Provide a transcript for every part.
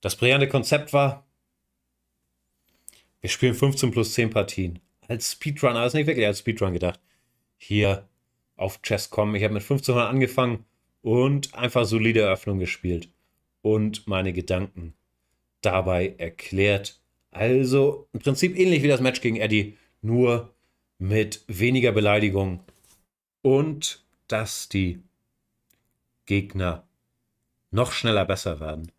Das brillante Konzept war, wir spielen 15 plus 10 Partien. Als Speedrunner, also nicht wirklich als Speedrun gedacht. Hier auf Chess kommen. Ich habe mit 1500 angefangen und einfach solide Eröffnung gespielt. Und meine Gedanken dabei erklärt. Also im Prinzip ähnlich wie das Match gegen Eddie, nur mit weniger Beleidigung und dass die Gegner noch schneller besser werden.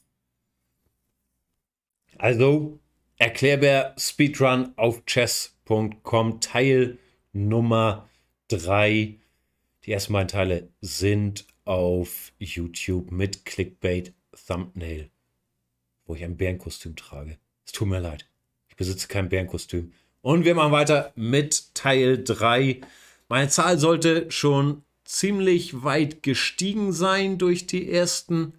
Also Erklärbär Speedrun auf chess.com Teil Nummer 3. Die ersten beiden Teile sind auf YouTube mit Clickbait Thumbnail, wo ich ein Bärenkostüm trage. Es tut mir leid. Ich besitze kein Bärenkostüm. Und wir machen weiter mit Teil 3. Meine Zahl sollte schon ziemlich weit gestiegen sein durch die ersten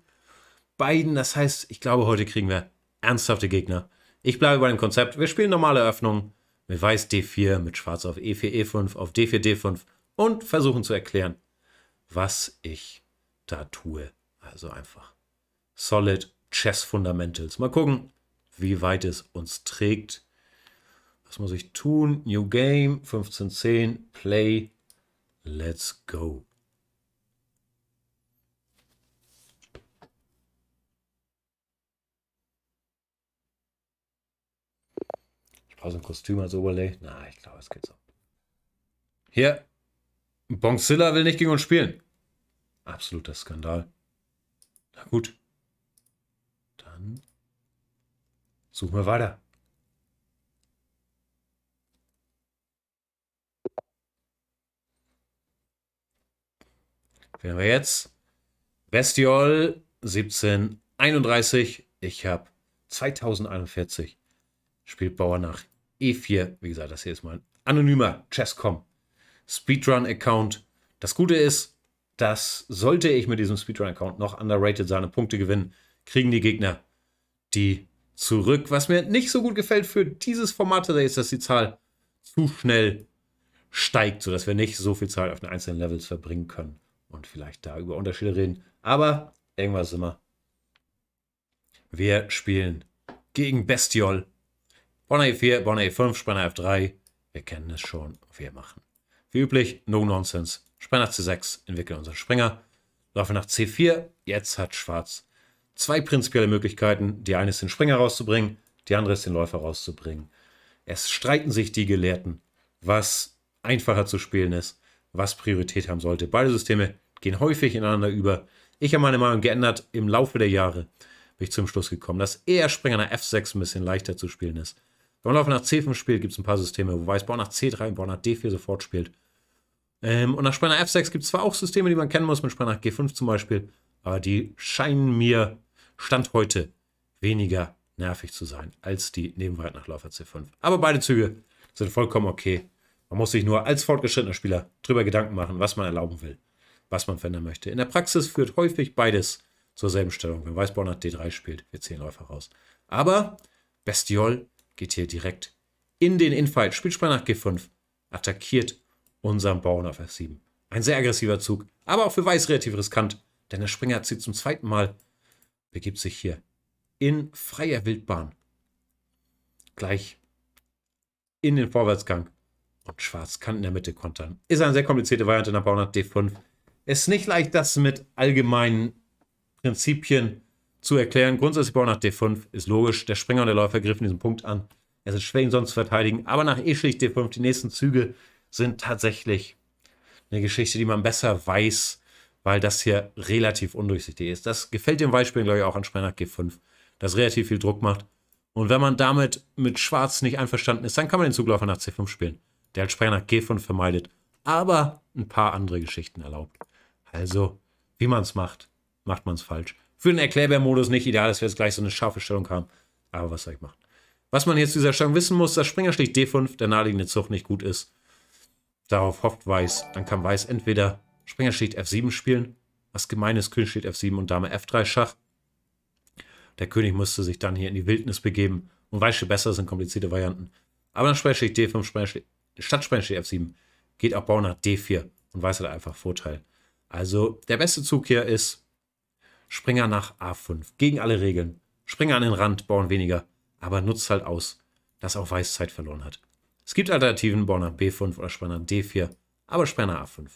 beiden. Das heißt, ich glaube, heute kriegen wir ernsthafte Gegner. Ich bleibe bei dem Konzept. Wir spielen normale Eröffnung mit Weiß D4, mit Schwarz auf E4, E5, auf D4, D5 und versuchen zu erklären, was ich da tue. Also einfach Solid Chess Fundamentals. Mal gucken, wie weit es uns trägt. Was muss ich tun? New Game, 1510, Play, Let's Go. Brauchst du ein Kostüm als Overlay? Na, ich glaube, es geht so. Hier, Bonzilla will nicht gegen uns spielen. Absoluter Skandal. Na gut. Dann suchen wir weiter. Wen wir jetzt? Bestiol 1731. Ich habe 2041. Spielt Bauer nach E4. Wie gesagt, das hier ist mein anonymer Chesscom Speedrun-Account. Das Gute ist, dass sollte ich mit diesem Speedrun-Account noch underrated seine Punkte gewinnen, kriegen die Gegner die zurück. Was mir nicht so gut gefällt für dieses Format ist, dass die Zahl zu schnell steigt, sodass wir nicht so viel Zeit auf den einzelnen Levels verbringen können und vielleicht da über Unterschiede reden. Aber irgendwas immer. Wir spielen gegen Bestiol Bahn 4 Bahn 5 Spanner F3. Wir kennen es schon, wir machen. Wie üblich, no nonsense. Spanner C6, entwickeln unseren Springer. Laufe nach C4, jetzt hat Schwarz zwei prinzipielle Möglichkeiten. Die eine ist den Springer rauszubringen, die andere ist den Läufer rauszubringen. Es streiten sich die Gelehrten, was einfacher zu spielen ist, was Priorität haben sollte. Beide Systeme gehen häufig ineinander über. Ich habe meine Meinung geändert im Laufe der Jahre, bin ich zum Schluss gekommen, dass eher Springer nach F6 ein bisschen leichter zu spielen ist wenn man auch nach C5 spielt, gibt es ein paar Systeme, wo weiß Bauer nach C3 und Bauer nach D4 sofort spielt. Ähm, und nach Spanner F6 gibt es zwar auch Systeme, die man kennen muss, mit Spanner G5 zum Beispiel, aber die scheinen mir Stand heute weniger nervig zu sein als die Nebenweit nach Läufer C5. Aber beide Züge sind vollkommen okay. Man muss sich nur als fortgeschrittener Spieler drüber Gedanken machen, was man erlauben will, was man verändern möchte. In der Praxis führt häufig beides zur selben Stellung. Wenn Weißbauer nach D3 spielt, wird 10 Läufer raus. Aber Bestiol geht hier direkt in den Infight. Spielspieler nach G5 attackiert unseren Bauern auf F7. Ein sehr aggressiver Zug, aber auch für Weiß relativ riskant, denn der Springer zieht zum zweiten Mal, begibt sich hier in freier Wildbahn gleich in den Vorwärtsgang und Schwarz kann in der Mitte kontern. Ist eine sehr komplizierte Variante nach Bauern nach D5. Ist nicht leicht, das mit allgemeinen Prinzipien zu zu erklären. Grundsätzlich Bauer nach D5 ist logisch. Der Springer und der Läufer griffen diesen Punkt an. Es ist schwer, ihn sonst zu verteidigen. Aber nach E-Schlicht D5, die nächsten Züge sind tatsächlich eine Geschichte, die man besser weiß, weil das hier relativ undurchsichtig ist. Das gefällt dem Weißspielen, glaube ich, auch an Springer nach G5, das relativ viel Druck macht. Und wenn man damit mit Schwarz nicht einverstanden ist, dann kann man den Zugläufer nach C5 spielen, der halt Springer nach G5 vermeidet, aber ein paar andere Geschichten erlaubt. Also, wie man es macht, macht man es falsch. Für den Erklärbär-Modus nicht ideal, dass wir jetzt gleich so eine scharfe Stellung haben. Aber was soll ich machen? Was man jetzt zu dieser Stellung wissen muss, dass Springerstich D5, der naheliegende Zug nicht gut ist. Darauf hofft Weiß. Dann kann Weiß entweder Springerstich F7 spielen, was gemein ist, König steht F7 und Dame F3 Schach. Der König musste sich dann hier in die Wildnis begeben. Und Weiß steht besser, sind komplizierte Varianten. Aber dann Springerstich D5, Springer schlicht, statt Springer F7 geht auch Bauer nach D4 und Weiß hat einfach Vorteil. Also der beste Zug hier ist Springer nach A5. Gegen alle Regeln. Springer an den Rand, Born weniger. Aber nutzt halt aus, dass auch Weiß Zeit verloren hat. Es gibt Alternativen, Born nach B5 oder Springer D4. Aber Springer A5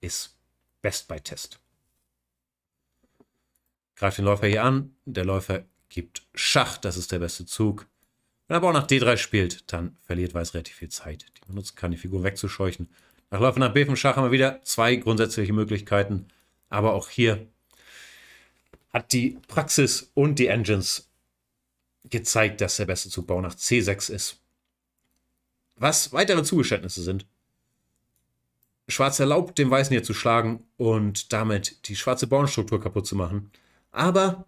ist best bei Test. Greift den Läufer hier an. Der Läufer gibt Schach. Das ist der beste Zug. Wenn er Bauer nach D3 spielt, dann verliert Weiß relativ viel Zeit, die man nutzen kann, die Figur wegzuscheuchen. Nach Läufer nach B5 Schach haben wir wieder zwei grundsätzliche Möglichkeiten. Aber auch hier hat die Praxis und die Engines gezeigt, dass der beste Zugbau nach C6 ist. Was weitere Zugeständnisse sind. Schwarz erlaubt dem Weißen hier zu schlagen und damit die schwarze Bauernstruktur kaputt zu machen. Aber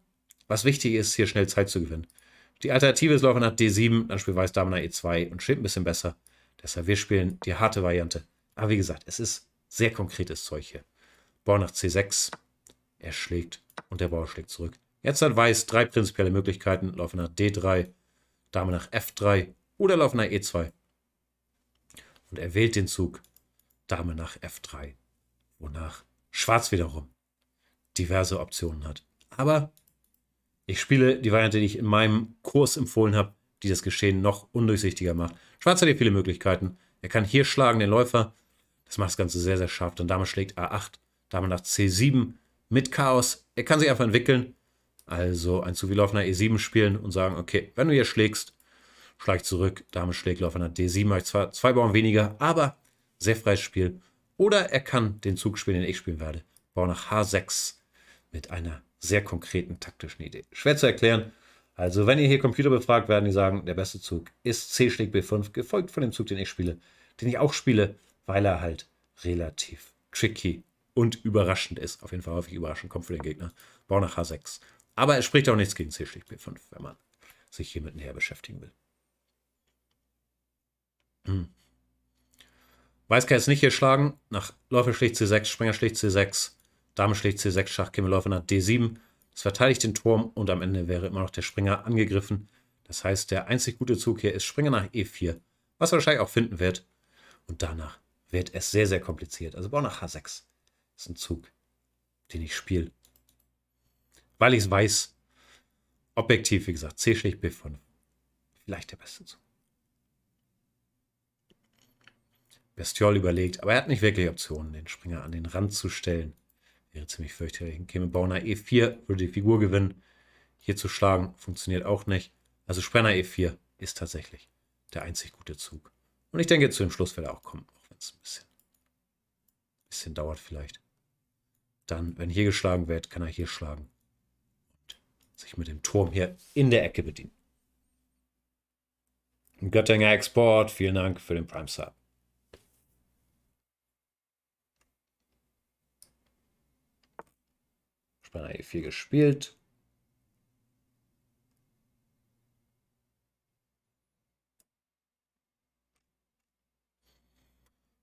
was wichtig ist, hier schnell Zeit zu gewinnen. Die Alternative ist Läufer nach D7, dann spielt Weiß Dame nach E2 und steht ein bisschen besser. Deshalb wir spielen die harte Variante. Aber wie gesagt, es ist sehr konkretes Zeug hier. Bauer nach C6, er schlägt und der Bauer schlägt zurück. Jetzt hat Weiß drei prinzipielle Möglichkeiten. Laufe nach D3, Dame nach F3 oder Laufe nach E2. Und er wählt den Zug Dame nach F3, wonach Schwarz wiederum diverse Optionen hat. Aber ich spiele die Variante, die ich in meinem Kurs empfohlen habe, die das Geschehen noch undurchsichtiger macht. Schwarz hat hier viele Möglichkeiten. Er kann hier schlagen den Läufer. Das macht das Ganze sehr, sehr scharf. Dann Dame schlägt A8, Dame nach C7, mit Chaos. Er kann sich einfach entwickeln. Also ein Zuwiel auf einer E7 spielen und sagen, okay, wenn du hier schlägst, schlag zurück. Dame schlägt auf D7, habe ich zwar zwei Bauern weniger, aber sehr freies Spiel. Oder er kann den Zug spielen, den ich spielen werde. Bau nach H6 mit einer sehr konkreten taktischen Idee. Schwer zu erklären. Also wenn ihr hier Computer befragt, werden die sagen, der beste Zug ist C schlägt B5, gefolgt von dem Zug, den ich spiele, den ich auch spiele, weil er halt relativ tricky und überraschend ist. Auf jeden Fall häufig überraschend kommt für den Gegner. Bau nach H6. Aber es spricht auch nichts gegen C-Schlicht B5, wenn man sich hier hiermit näher beschäftigen will. Hm. Weiß kann jetzt nicht hier schlagen. Nach Läufer schlägt C6, Springer schlägt C6, Dame schlägt C6, Schach, Läufer nach D7. Das verteidigt den Turm und am Ende wäre immer noch der Springer angegriffen. Das heißt, der einzig gute Zug hier ist Springer nach E4, was er wahrscheinlich auch finden wird. Und danach wird es sehr, sehr kompliziert. Also Bau nach H6 ist ein Zug, den ich spiele. Weil ich es weiß. Objektiv, wie gesagt, C schlägt B5. Vielleicht der beste Zug. Bestiol überlegt, aber er hat nicht wirklich Optionen, den Springer an den Rand zu stellen. Wäre ziemlich fürchterlich. Käme Bauner E4, würde die Figur gewinnen. Hier zu schlagen, funktioniert auch nicht. Also Springer E4 ist tatsächlich der einzig gute Zug. Und ich denke, zu dem Schluss wird er auch kommen, auch wenn es ein bisschen, bisschen dauert vielleicht dann, wenn hier geschlagen wird, kann er hier schlagen und sich mit dem Turm hier in der Ecke bedienen. Göttinger Export, vielen Dank für den Prime Sub. Spanner E4 gespielt.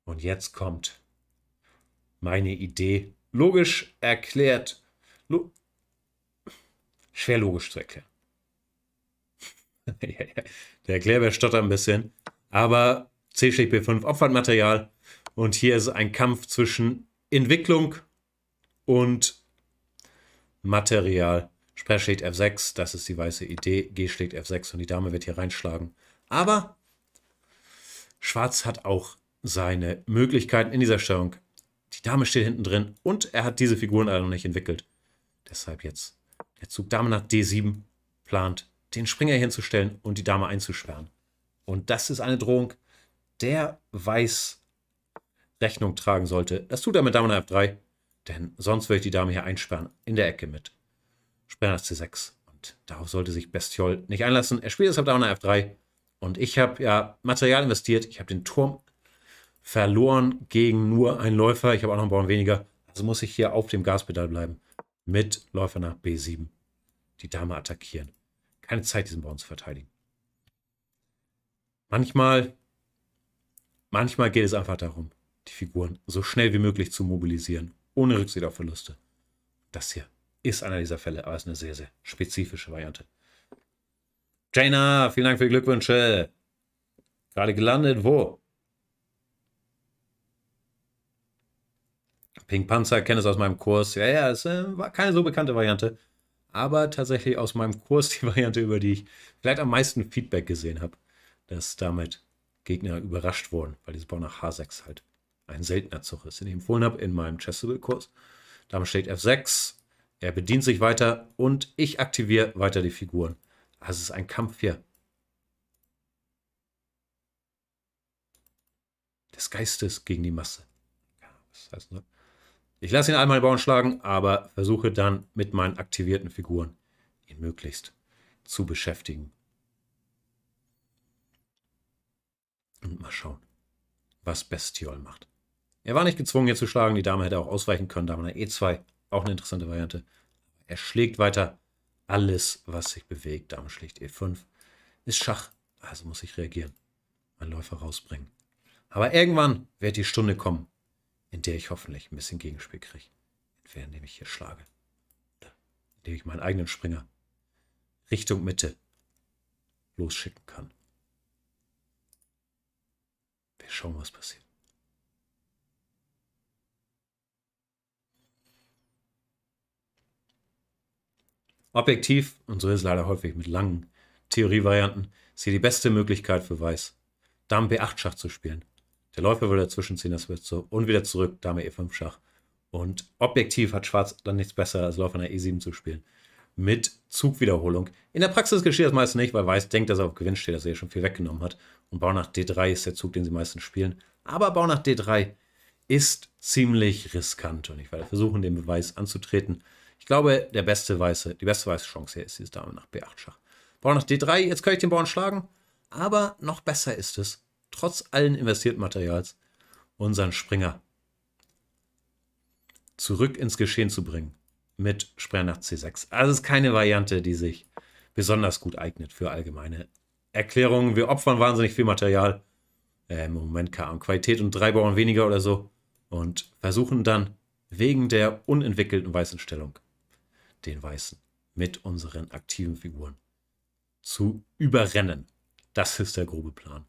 Und jetzt kommt meine Idee, logisch erklärt. Lo Schwer logisch zu erklären. Der Erklärbär stottert ein bisschen. Aber C schlägt B5 Opfermaterial. Und hier ist ein Kampf zwischen Entwicklung und Material. Sperr schlägt F6, das ist die weiße Idee. G schlägt F6 und die Dame wird hier reinschlagen. Aber Schwarz hat auch seine Möglichkeiten in dieser Stellung. Die Dame steht hinten drin und er hat diese Figuren alle noch nicht entwickelt. Deshalb jetzt der Zug Dame nach D7 plant, den Springer hinzustellen und die Dame einzusperren. Und das ist eine Drohung, der Weiß Rechnung tragen sollte. Das tut er mit Dame nach F3, denn sonst würde ich die Dame hier einsperren, in der Ecke mit. Springer nach C6 und darauf sollte sich Bestiol nicht einlassen. Er spielt deshalb Dame nach F3 und ich habe ja Material investiert, ich habe den Turm verloren gegen nur einen Läufer. Ich habe auch noch einen Bauern weniger. Also muss ich hier auf dem Gaspedal bleiben. Mit Läufer nach B7. Die Dame attackieren. Keine Zeit, diesen Bauern zu verteidigen. Manchmal, manchmal geht es einfach darum, die Figuren so schnell wie möglich zu mobilisieren. Ohne Rücksicht auf Verluste. Das hier ist einer dieser Fälle, aber es ist eine sehr, sehr spezifische Variante. Jaina, vielen Dank für die Glückwünsche. Gerade gelandet, wo? Pink Panzer kenne es aus meinem Kurs. Ja, ja, es äh, war keine so bekannte Variante. Aber tatsächlich aus meinem Kurs die Variante, über die ich vielleicht am meisten Feedback gesehen habe, dass damit Gegner überrascht wurden, weil diese Bau nach H6 halt ein seltener Zug ist, den ich empfohlen habe in meinem Chessable-Kurs. Damit steht F6, er bedient sich weiter und ich aktiviere weiter die Figuren. Also es ist ein Kampf hier. Des Geistes gegen die Masse. Ja, das heißt, ne? Ich lasse ihn einmal in den Baum schlagen, aber versuche dann mit meinen aktivierten Figuren ihn möglichst zu beschäftigen. Und mal schauen, was Bestiol macht. Er war nicht gezwungen, hier zu schlagen. Die Dame hätte auch ausweichen können. Dame E2, auch eine interessante Variante. Er schlägt weiter alles, was sich bewegt. Dame schlägt E5. Ist Schach, also muss ich reagieren. Mein Läufer rausbringen. Aber irgendwann wird die Stunde kommen, in der ich hoffentlich ein bisschen Gegenspiel kriege, während ich hier schlage. Indem ich meinen eigenen Springer Richtung Mitte losschicken kann. Wir schauen, was passiert. Objektiv, und so ist es leider häufig mit langen Theorievarianten, ist hier die beste Möglichkeit für Weiß, Dame B8 Schach zu spielen. Der Läufer würde dazwischen ziehen, das wird so und wieder zurück, Dame E5 Schach. Und objektiv hat Schwarz dann nichts besser, als Läufer nach E7 zu spielen. Mit Zugwiederholung. In der Praxis geschieht das meist nicht, weil Weiß denkt, dass er auf Gewinn steht, dass er hier schon viel weggenommen hat. Und Bau nach D3 ist der Zug, den sie meistens spielen. Aber Bau nach D3 ist ziemlich riskant und ich werde versuchen, den Beweis anzutreten. Ich glaube, der beste weiße, die beste weiße Chance hier ist diese Dame nach B8 Schach. Bau nach D3, jetzt kann ich den Bauern schlagen, aber noch besser ist es, trotz allen investierten Materials, unseren Springer zurück ins Geschehen zu bringen mit Springer C6. Also es ist keine Variante, die sich besonders gut eignet für allgemeine Erklärungen. Wir opfern wahnsinnig viel Material. Äh, Im Moment kam Qualität und drei Bauern weniger oder so. Und versuchen dann wegen der unentwickelten weißen Stellung den Weißen mit unseren aktiven Figuren zu überrennen. Das ist der grobe Plan.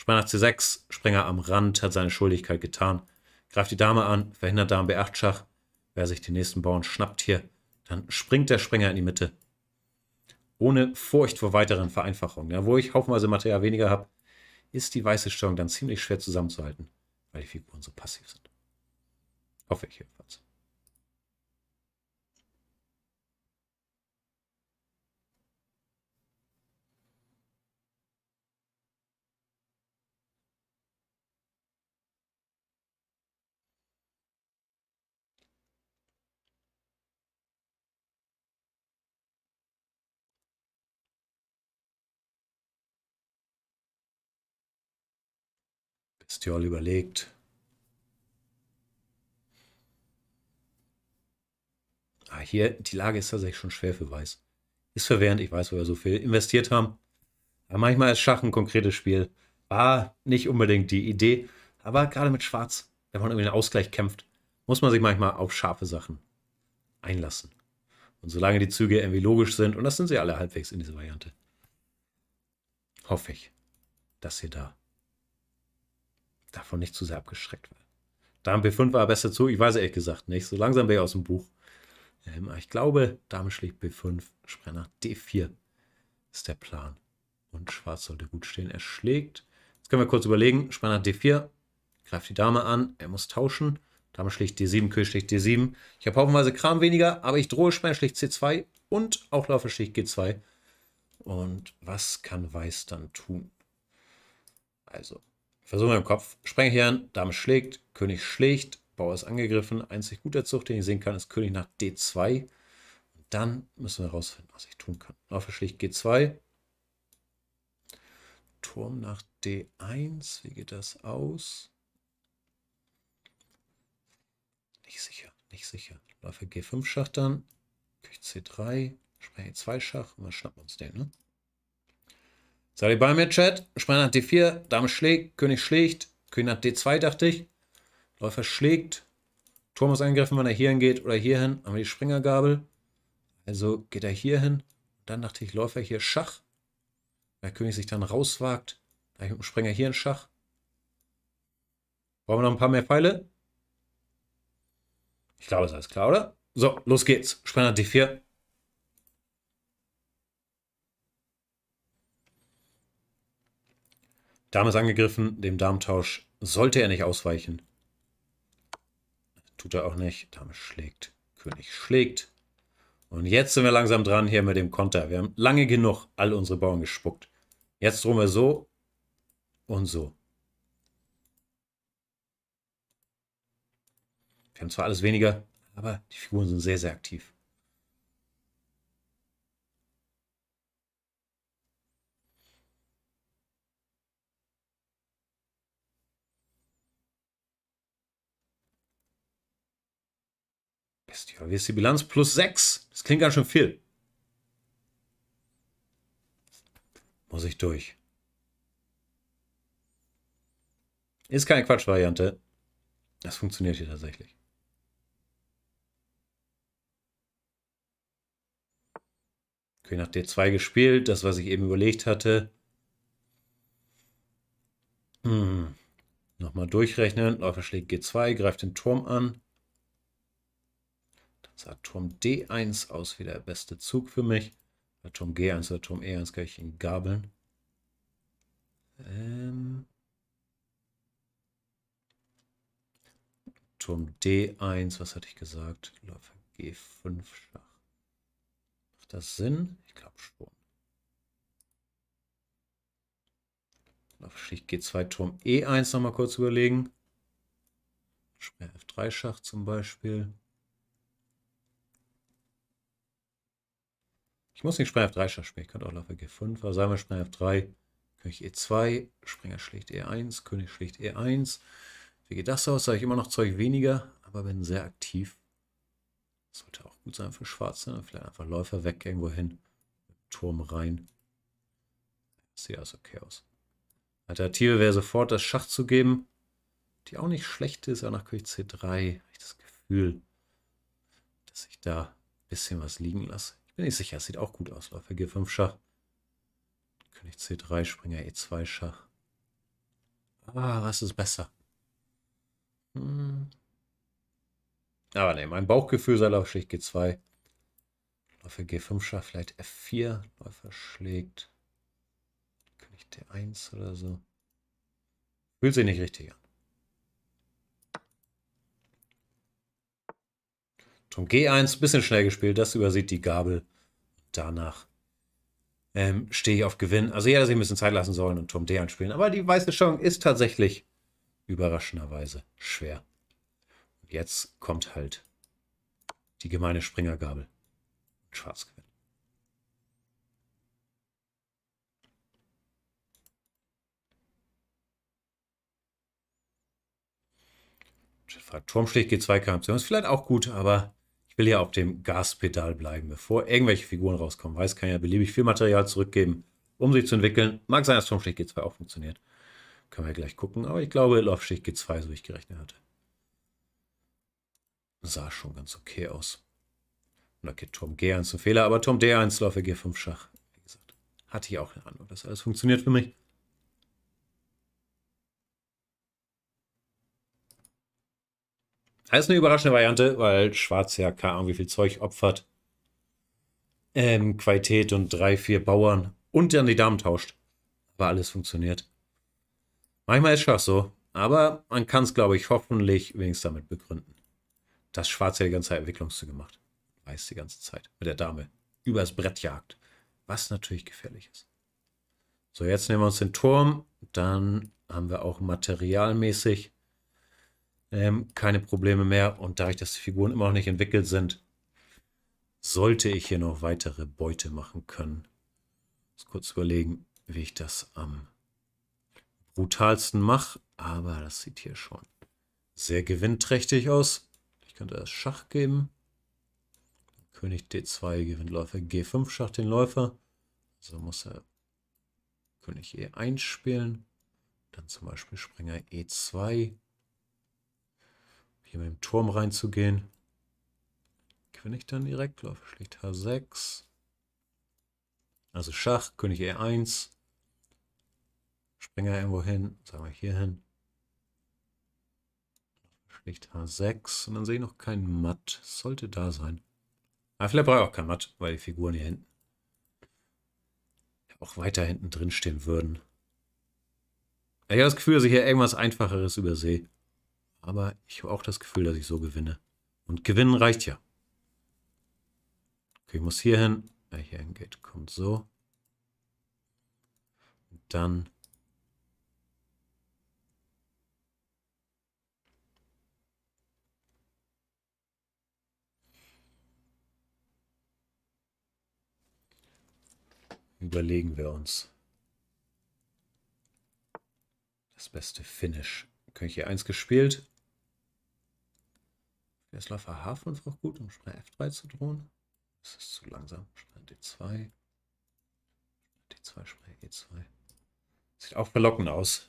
Springer nach C6, Springer am Rand hat seine Schuldigkeit getan. Greift die Dame an, verhindert Dame B8-Schach. Wer sich den nächsten Bauern schnappt hier, dann springt der Springer in die Mitte. Ohne Furcht vor weiteren Vereinfachungen. Ja, wo ich haufenweise Material weniger habe, ist die weiße Störung dann ziemlich schwer zusammenzuhalten, weil die Figuren so passiv sind. Hoffe ich jedenfalls. Stiol überlegt. Ah, hier, die Lage ist tatsächlich schon schwer für Weiß. Ist verwehrend, ich weiß, wo wir so viel investiert haben. Aber manchmal ist Schach ein konkretes Spiel. War nicht unbedingt die Idee, aber gerade mit Schwarz, wenn man um den Ausgleich kämpft, muss man sich manchmal auf scharfe Sachen einlassen. Und solange die Züge irgendwie logisch sind, und das sind sie alle halbwegs in dieser Variante, hoffe ich, dass ihr da davon nicht zu sehr abgeschreckt war. Dame B5 war besser zu, ich weiß ehrlich gesagt nicht. So langsam wäre ich aus dem Buch. Ähm, ich glaube, Dame schlägt B5, Sprenger D4 ist der Plan. Und Schwarz sollte gut stehen. Er schlägt. Jetzt können wir kurz überlegen. Sprenger D4, greift die Dame an, er muss tauschen. Dame schlägt D7, König schlägt D7. Ich habe haufenweise Kram weniger, aber ich drohe Sprenger schlägt C2 und auch Laufe schlägt G2. Und was kann Weiß dann tun? Also, Versuche mit im Kopf. Sprengherrn, Dame schlägt, König schlägt, Bauer ist angegriffen. Einzig guter Zug, den ich sehen kann, ist König nach D2. Und dann müssen wir herausfinden, was ich tun kann. Laufe schlägt G2. Turm nach D1. Wie geht das aus? Nicht sicher, nicht sicher. Läufe G5 Schach dann. König C3. Sprecher 2 Schach. Und dann schnappen wir uns den, ne? Seid ihr bei mir, Chat? Spanner hat D4, Dame schlägt, König schlägt, König hat D2, dachte ich. Läufer schlägt. Turm muss eingreifen, wenn er hierhin geht oder hierhin. Haben wir die Springergabel. Also geht er hier hin. Dann dachte ich, Läufer hier Schach. Der König sich dann rauswagt. Da ich mit dem Springer hier in Schach. Brauchen wir noch ein paar mehr Pfeile? Ich glaube, es ist alles klar, oder? So, los geht's. Spanner D4. Dame ist angegriffen, dem Darmtausch sollte er nicht ausweichen. Tut er auch nicht. Dame schlägt, König schlägt. Und jetzt sind wir langsam dran hier mit dem Konter. Wir haben lange genug all unsere Bauern gespuckt. Jetzt drohen wir so und so. Wir haben zwar alles weniger, aber die Figuren sind sehr, sehr aktiv. heißt, ja, wie ist die Bilanz? Plus 6. Das klingt ganz schön viel. Muss ich durch. Ist keine Quatschvariante. Das funktioniert hier tatsächlich. König nach D2 gespielt, das, was ich eben überlegt hatte. Hm. Nochmal durchrechnen. Läufer schlägt G2, greift den Turm an sah Turm D1 aus wie der beste Zug für mich. Bei Turm G1 oder Turm E1 kann ich ihn gabeln. Ähm, Turm D1, was hatte ich gesagt? Läufer G5 Schach. Macht das Sinn? Ich glaube schon. Läufer Stich G2, Turm E1 nochmal kurz überlegen. Schwer F3 Schach zum Beispiel. Ich muss nicht Springer F3 Schach spielen. Ich könnte auch Läufer G5, aber sagen wir Springer F3. König E2, Springer schlägt E1, König schlägt E1. Wie geht das aus? Da habe ich immer noch Zeug weniger, aber bin sehr aktiv. sollte auch gut sein für Schwarze. Ne? Vielleicht einfach Läufer weg irgendwo hin. Turm rein. Das sieht alles okay Alternative wäre sofort das Schach zu geben. Die auch nicht schlecht ist, aber nach König C3 habe ich das Gefühl, dass ich da ein bisschen was liegen lasse. Ich bin nicht sicher, es sieht auch gut aus. Läufer G5 Schach. König C3, Springer E2 Schach. Ah, was ist besser? Hm. Aber ne, mein Bauchgefühl sei Läufer schlägt G2. Läufer G5 Schach, vielleicht F4. Läufer schlägt König D1 oder so. Fühlt sich nicht richtig an. Turm G1, bisschen schnell gespielt, das übersieht die Gabel. Danach ähm, stehe ich auf Gewinn. Also ja, dass ich ein bisschen Zeit lassen sollen und Turm d anspielen. Aber die weiße Schauung ist tatsächlich überraschenderweise schwer. Und jetzt kommt halt die gemeine Springergabel. Schwarz gewinnt. Turmstich G2 Kampf. Das ist vielleicht auch gut, aber ich will ja auf dem Gaspedal bleiben, bevor irgendwelche Figuren rauskommen. Weiß kann ja beliebig viel Material zurückgeben, um sie zu entwickeln. Mag sein, dass Turmschicht G2 auch funktioniert. Können wir gleich gucken. Aber ich glaube, Laufschicht G2, so wie ich gerechnet hatte. Sah schon ganz okay aus. Und da geht Turm G1 ein Fehler, aber Turm D1, Läufer G5 Schach. Wie gesagt, hatte ich auch eine Ahnung, dass alles funktioniert für mich. Das ist eine überraschende Variante, weil Schwarz ja keine Ahnung, wie viel Zeug opfert. Ähm, Qualität und drei, vier Bauern und dann die Damen tauscht. Aber alles funktioniert. Manchmal ist Schach so, aber man kann es, glaube ich, hoffentlich wenigstens damit begründen. Dass Schwarz ja die ganze Zeit Entwicklungszüge macht. Weiß die ganze Zeit. Mit der Dame. Übers Brett jagt. Was natürlich gefährlich ist. So, jetzt nehmen wir uns den Turm. Dann haben wir auch materialmäßig ähm, keine Probleme mehr. Und dadurch, dass die Figuren immer noch nicht entwickelt sind, sollte ich hier noch weitere Beute machen können. Ich muss kurz überlegen, wie ich das am brutalsten mache. Aber das sieht hier schon sehr gewinnträchtig aus. Ich könnte das Schach geben. König D2 gewinnt Läufer G5 Schach den Läufer. So muss er König E1 spielen. Dann zum Beispiel Springer E2. Hier mit dem Turm reinzugehen. König dann direkt, läuft schlicht H6. Also Schach, König E1. Springer irgendwo hin, sagen wir hier hin. Schlicht H6 und dann sehe ich noch keinen Matt. Sollte da sein. Aber vielleicht brauche ich auch kein Matt, weil die Figuren hier hinten auch weiter hinten drin stehen würden. Ich habe das Gefühl, dass ich hier irgendwas Einfacheres übersehe. Aber ich habe auch das Gefühl, dass ich so gewinne. Und gewinnen reicht ja. Okay, ich muss hier hin. Ja, hier ein Gate kommt so. dann... Überlegen wir uns das beste Finish ich hier eins gespielt. Gersläufer Hafen ist auch gut, um schnell F3 zu drohen. Das ist zu langsam. Schnell D2. D2, schnell E2. E Sieht auch verlockend aus.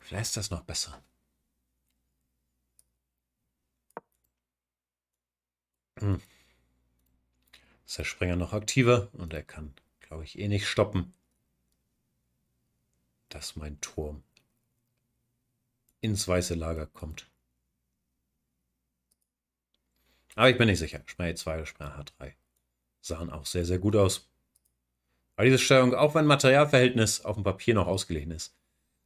Vielleicht ist das noch besser. Hm ist der Springer noch aktiver und er kann, glaube ich, eh nicht stoppen, dass mein Turm ins weiße Lager kommt. Aber ich bin nicht sicher. Springer E2 oder Springer H3 sahen auch sehr, sehr gut aus. Aber diese Steuerung, auch wenn Materialverhältnis auf dem Papier noch ausgeglichen ist,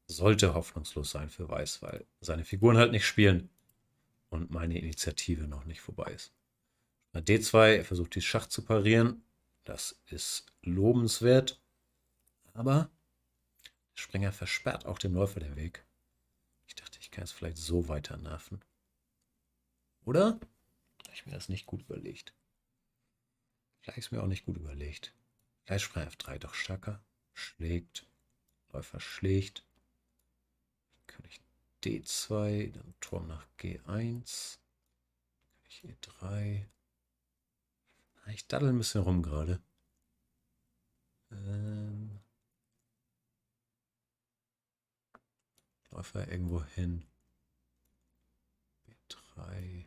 sollte hoffnungslos sein für Weiß, weil seine Figuren halt nicht spielen und meine Initiative noch nicht vorbei ist. D2, er versucht die Schach zu parieren. Das ist lobenswert. Aber Springer versperrt auch dem Läufer den Weg. Ich dachte, ich kann es vielleicht so weiter nerven. Oder? Habe ich mir das nicht gut überlegt. Vielleicht ist mir auch nicht gut überlegt. Vielleicht Springer F3 doch stärker. Schlägt. Läufer schlägt. Kann ich D2, dann Turm nach G1. Kann ich E3. Ich daddel ein bisschen rum gerade. Ähm, läuft irgendwo hin? B3,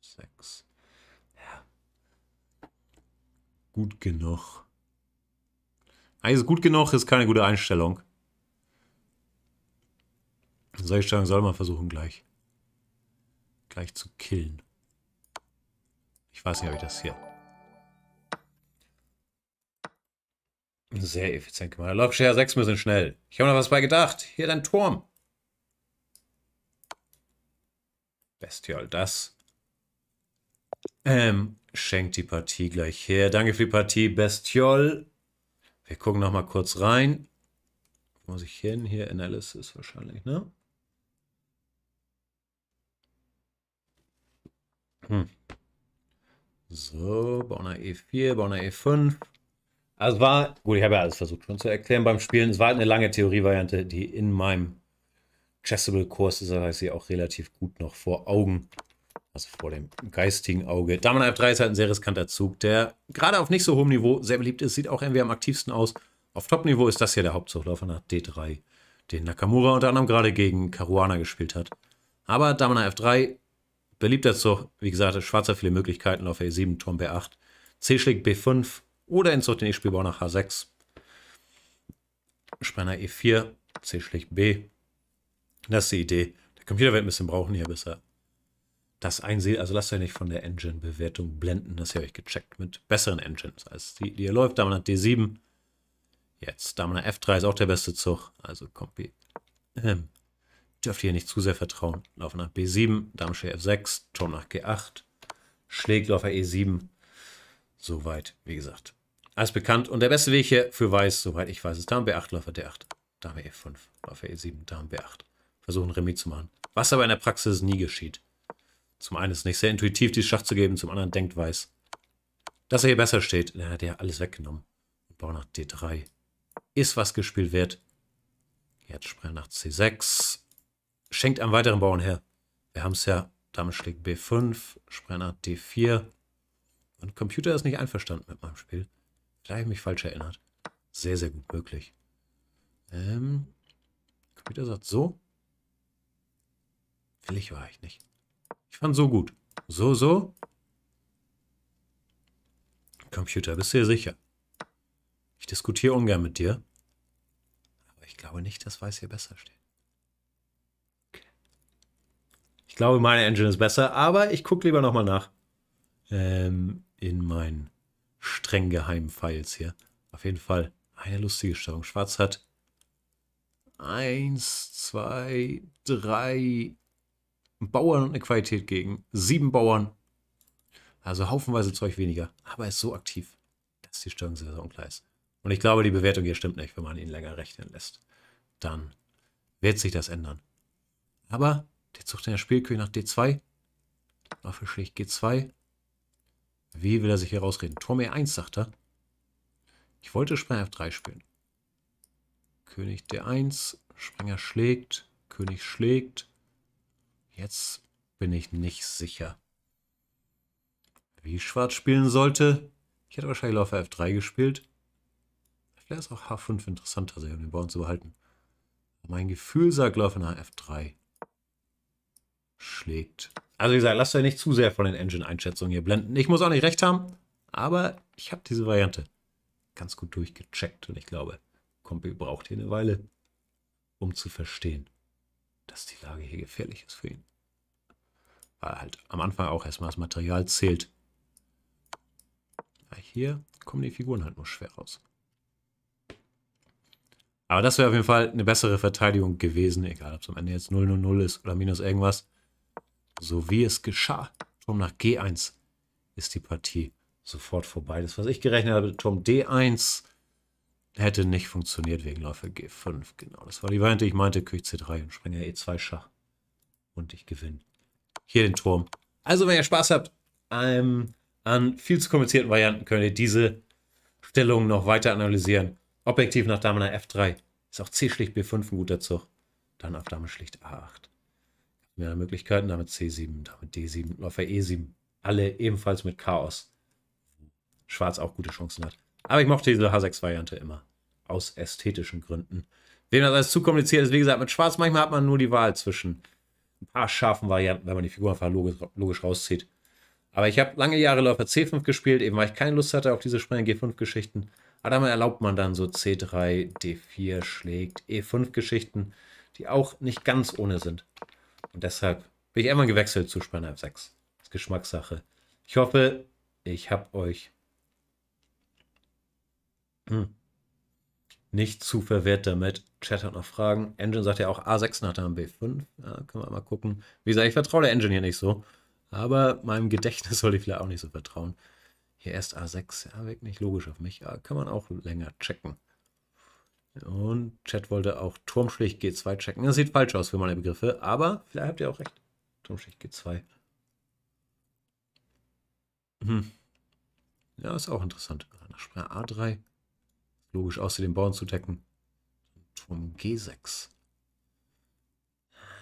6. Ja. Gut genug. Also gut genug, ist keine gute Einstellung. Solche ich soll man versuchen gleich. Gleich zu killen. Ich weiß nicht, ob ich das hier. Sehr effizient gemacht. Lockshare 6 müssen schnell. Ich habe noch was bei gedacht. Hier dein Turm. Bestial, das. Ähm, schenkt die Partie gleich her. Danke für die Partie, Bestiol. Wir gucken noch mal kurz rein. Wo muss ich hin? Hier Analysis wahrscheinlich, ne? Hm. So, Bonner E4, Bonner E5. Also war, gut, ich habe ja alles versucht schon zu erklären beim Spielen. Es war halt eine lange Theorievariante, die in meinem Chessable-Kurs ist, das heißt, sie auch relativ gut noch vor Augen, also vor dem geistigen Auge. Dame F3 ist halt ein sehr riskanter Zug, der gerade auf nicht so hohem Niveau sehr beliebt ist, sieht auch irgendwie am aktivsten aus. Auf Top-Niveau ist das hier der Hauptzugläufer nach D3, den Nakamura unter anderem gerade gegen Caruana gespielt hat. Aber Dame F3, beliebter Zug, wie gesagt, schwarzer viele Möglichkeiten auf e 7 Turm B8, C schlägt B5, oder in Zug, den ich spielbar nach H6. Spanner E4, C schlägt B. Das ist die Idee. Der Computer wird ein bisschen brauchen hier, bis er das einseht. Also lasst euch nicht von der Engine-Bewertung blenden. Das habe ich gecheckt mit besseren Engines als die, die hier läuft. Dame nach D7. Jetzt Dame nach F3 ist auch der beste Zug. Also Kompi. Ähm, dürft ihr nicht zu sehr vertrauen. Lauf nach B7, Dame schlägt F6, Turm nach G8, Schläglaufer E7. Soweit, wie gesagt. Alles bekannt. Und der beste Weg hier für Weiß, soweit ich weiß, ist Dame B8, Läufer D8, Dame E5, Läufer E7, Dame B8. Versuchen, Remis zu machen. Was aber in der Praxis nie geschieht. Zum einen ist es nicht sehr intuitiv, die Schach zu geben, zum anderen denkt Weiß, dass er hier besser steht. Dann hat er alles weggenommen. Bau nach D3. Ist was gespielt wert. Jetzt springt nach C6. Schenkt einem weiteren Bauern her. Wir haben es ja, Dame schlägt B5, Sprenger D4. Und Computer ist nicht einverstanden mit meinem Spiel. Vielleicht habe ich mich falsch erinnert. Sehr, sehr gut möglich. Ähm, Computer sagt so. Willig war ich nicht. Ich fand so gut. So, so. Computer, bist du dir sicher? Ich diskutiere ungern mit dir. Aber ich glaube nicht, dass weiß hier besser steht. Okay. Ich glaube, meine Engine ist besser, aber ich gucke lieber nochmal nach. Ähm, in meinen streng geheimen Files hier. Auf jeden Fall eine lustige Störung. Schwarz hat 1, 2, 3 Bauern und eine Qualität gegen. Sieben Bauern. Also haufenweise Zeug weniger. Aber er ist so aktiv, dass die Störung sehr, sehr unklar ist. Und ich glaube, die Bewertung hier stimmt nicht, wenn man ihn länger rechnen lässt. Dann wird sich das ändern. Aber der Zucht in der Spielkönig nach D2. Waffe schlägt G2. Wie will er sich herausreden? Turm E1, sagt er. Ich wollte Springer F3 spielen. König D1, Springer schlägt, König schlägt. Jetzt bin ich nicht sicher. Wie Schwarz spielen sollte? Ich hätte wahrscheinlich Läufer F3 gespielt. Vielleicht ist auch H5 interessanter, sich um den Bauern zu behalten. Mein Gefühl sagt Läufer nach F3 schlägt. Also wie gesagt, lasst euch nicht zu sehr von den Engine-Einschätzungen hier blenden. Ich muss auch nicht recht haben, aber ich habe diese Variante ganz gut durchgecheckt und ich glaube, Kompi braucht hier eine Weile, um zu verstehen, dass die Lage hier gefährlich ist für ihn. Weil er halt am Anfang auch erstmal das Material zählt. Ja, hier kommen die Figuren halt nur schwer raus. Aber das wäre auf jeden Fall eine bessere Verteidigung gewesen, egal ob es am Ende jetzt 0-0-0 ist oder minus irgendwas. So wie es geschah. Turm nach G1 ist die Partie sofort vorbei. Das, was ich gerechnet habe, Turm D1 hätte nicht funktioniert wegen Läufer G5. Genau, das war die Variante. Ich meinte König C3 und Springer E2 Schach. Und ich gewinne. Hier den Turm. Also, wenn ihr Spaß habt ähm, an viel zu komplizierten Varianten, könnt ihr diese Stellung noch weiter analysieren. Objektiv nach Dame nach F3. Ist auch C schlicht B5 ein guter Zug. Dann auf Dame schlicht A8. Mehrere Möglichkeiten, damit C7, damit D7, Läufer E7. Alle ebenfalls mit Chaos. Schwarz auch gute Chancen hat. Aber ich mochte diese H6-Variante immer. Aus ästhetischen Gründen. Wem das alles zu kompliziert ist, wie gesagt, mit Schwarz manchmal hat man nur die Wahl zwischen ein paar scharfen Varianten, wenn man die Figur einfach logisch, logisch rauszieht. Aber ich habe lange Jahre Läufer C5 gespielt, eben weil ich keine Lust hatte auf diese springen G5-Geschichten. Aber damit erlaubt man dann so C3, D4 schlägt, E5-Geschichten, die auch nicht ganz ohne sind. Und deshalb bin ich einmal gewechselt zu Spannhalb 6. Das ist Geschmackssache. Ich hoffe, ich habe euch hm, nicht zu verwirrt damit. Chat hat noch Fragen. Engine sagt ja auch A6 nach dem B5. Ja, können wir mal gucken. Wie gesagt, ich vertraue der Engine hier nicht so. Aber meinem Gedächtnis soll ich vielleicht auch nicht so vertrauen. Hier erst A6, ja, wirkt nicht logisch auf mich. Ja, kann man auch länger checken. Und Chat wollte auch Turmschlicht G2 checken. Das sieht falsch aus für meine Begriffe, aber vielleicht habt ihr auch recht. Turmschlicht G2. Hm. Ja, ist auch interessant. Nach A3. Logisch, außer den Bauern zu decken. Turm G6.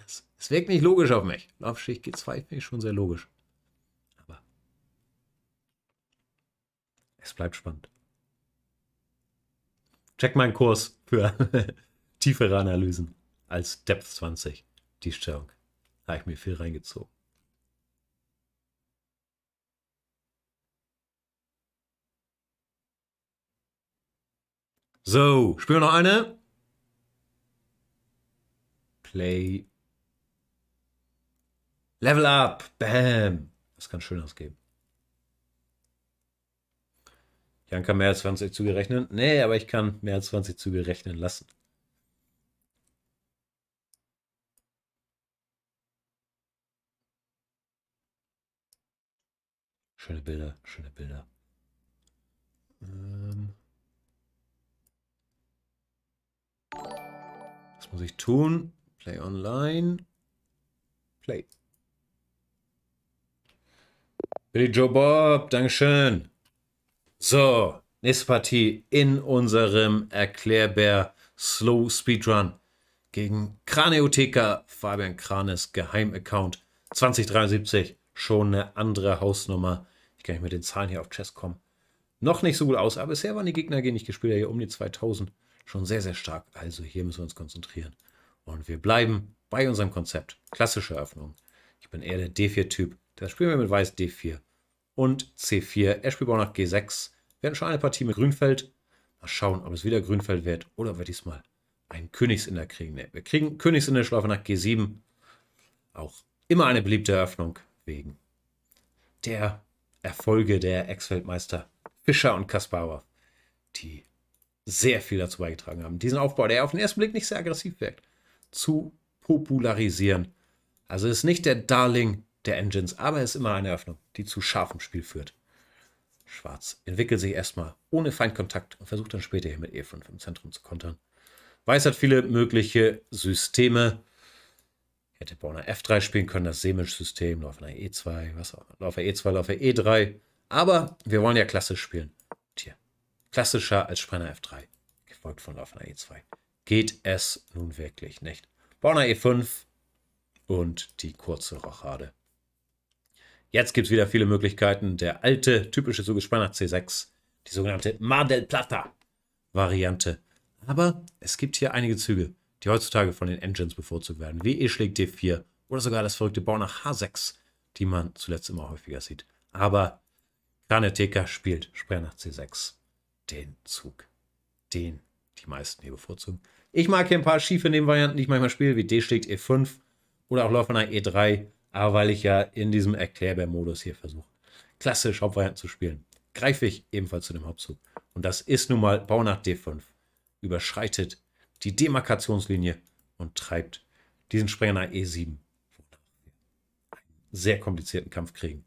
Es wirkt nicht logisch auf mich. Laufschicht G2 finde ich schon sehr logisch. Aber es bleibt spannend. Check meinen Kurs für tiefere Analysen als Depth 20. Die Stellung. habe ich mir viel reingezogen. So, spüren noch eine. Play. Level up. Bam. Das kann schön ausgeben. Jan kann mehr als 20 Züge rechnen. Nee, aber ich kann mehr als 20 Züge rechnen lassen. Schöne Bilder, schöne Bilder. Ähm Was muss ich tun? Play online. Play. Billy Joe Bob, Dankeschön. So, nächste Partie in unserem Erklärbär Slow Speedrun gegen Kraneotheka, Fabian Kranes Geheimaccount 2073. Schon eine andere Hausnummer. Ich kann nicht mit den Zahlen hier auf Chess kommen. Noch nicht so gut aus, aber bisher waren die Gegner gegen ich gespielt, hier um die 2000. Schon sehr, sehr stark. Also hier müssen wir uns konzentrieren. Und wir bleiben bei unserem Konzept. Klassische Eröffnung. Ich bin eher der D4-Typ. Da spielen wir mit Weiß D4 und C4, Ashby Brown nach G6. Wir hatten schon eine Partie mit Grünfeld. Mal schauen, ob es wieder Grünfeld wird oder ob wir diesmal einen Königsinder kriegen. Nee, wir kriegen Königsinderschläfer nach G7. Auch immer eine beliebte Eröffnung wegen der Erfolge der Ex-Weltmeister Fischer und Kasparov, die sehr viel dazu beigetragen haben, diesen Aufbau, der auf den ersten Blick nicht sehr aggressiv wirkt, zu popularisieren. Also ist nicht der Darling der Engines, aber es ist immer eine Öffnung, die zu scharfem Spiel führt. Schwarz entwickelt sich erstmal ohne Feindkontakt und versucht dann später hier mit E5 im Zentrum zu kontern. Weiß hat viele mögliche Systeme. Hätte Bauer F3 spielen können, das Semisch-System, Läufer E2, was auch, Läufer E2, Läufer E3. Aber wir wollen ja klassisch spielen. Tja, klassischer als Sprenger F3, gefolgt von Läufer E2. Geht es nun wirklich nicht. Bauer E5 und die kurze Rochade. Jetzt gibt es wieder viele Möglichkeiten. Der alte, typische Zugespannter nach C6, die sogenannte Mar del Plata Variante. Aber es gibt hier einige Züge, die heutzutage von den Engines bevorzugt werden, wie E-Schläg D4 oder sogar das verrückte Bau nach H6, die man zuletzt immer häufiger sieht. Aber Kaneteka spielt Sperr nach C6. Den Zug, den die meisten hier bevorzugen. Ich mag hier ein paar schiefe Nebenvarianten, die ich manchmal spiele, wie D schlägt E5 oder auch Läufer nach E3 aber weil ich ja in diesem Erklärbär-Modus hier versuche, klassisch Hauptvarianten zu spielen, greife ich ebenfalls zu dem Hauptzug. Und das ist nun mal Baunacht D5. Überschreitet die Demarkationslinie und treibt diesen Springer nach E7. Sehr komplizierten Kampf kriegen.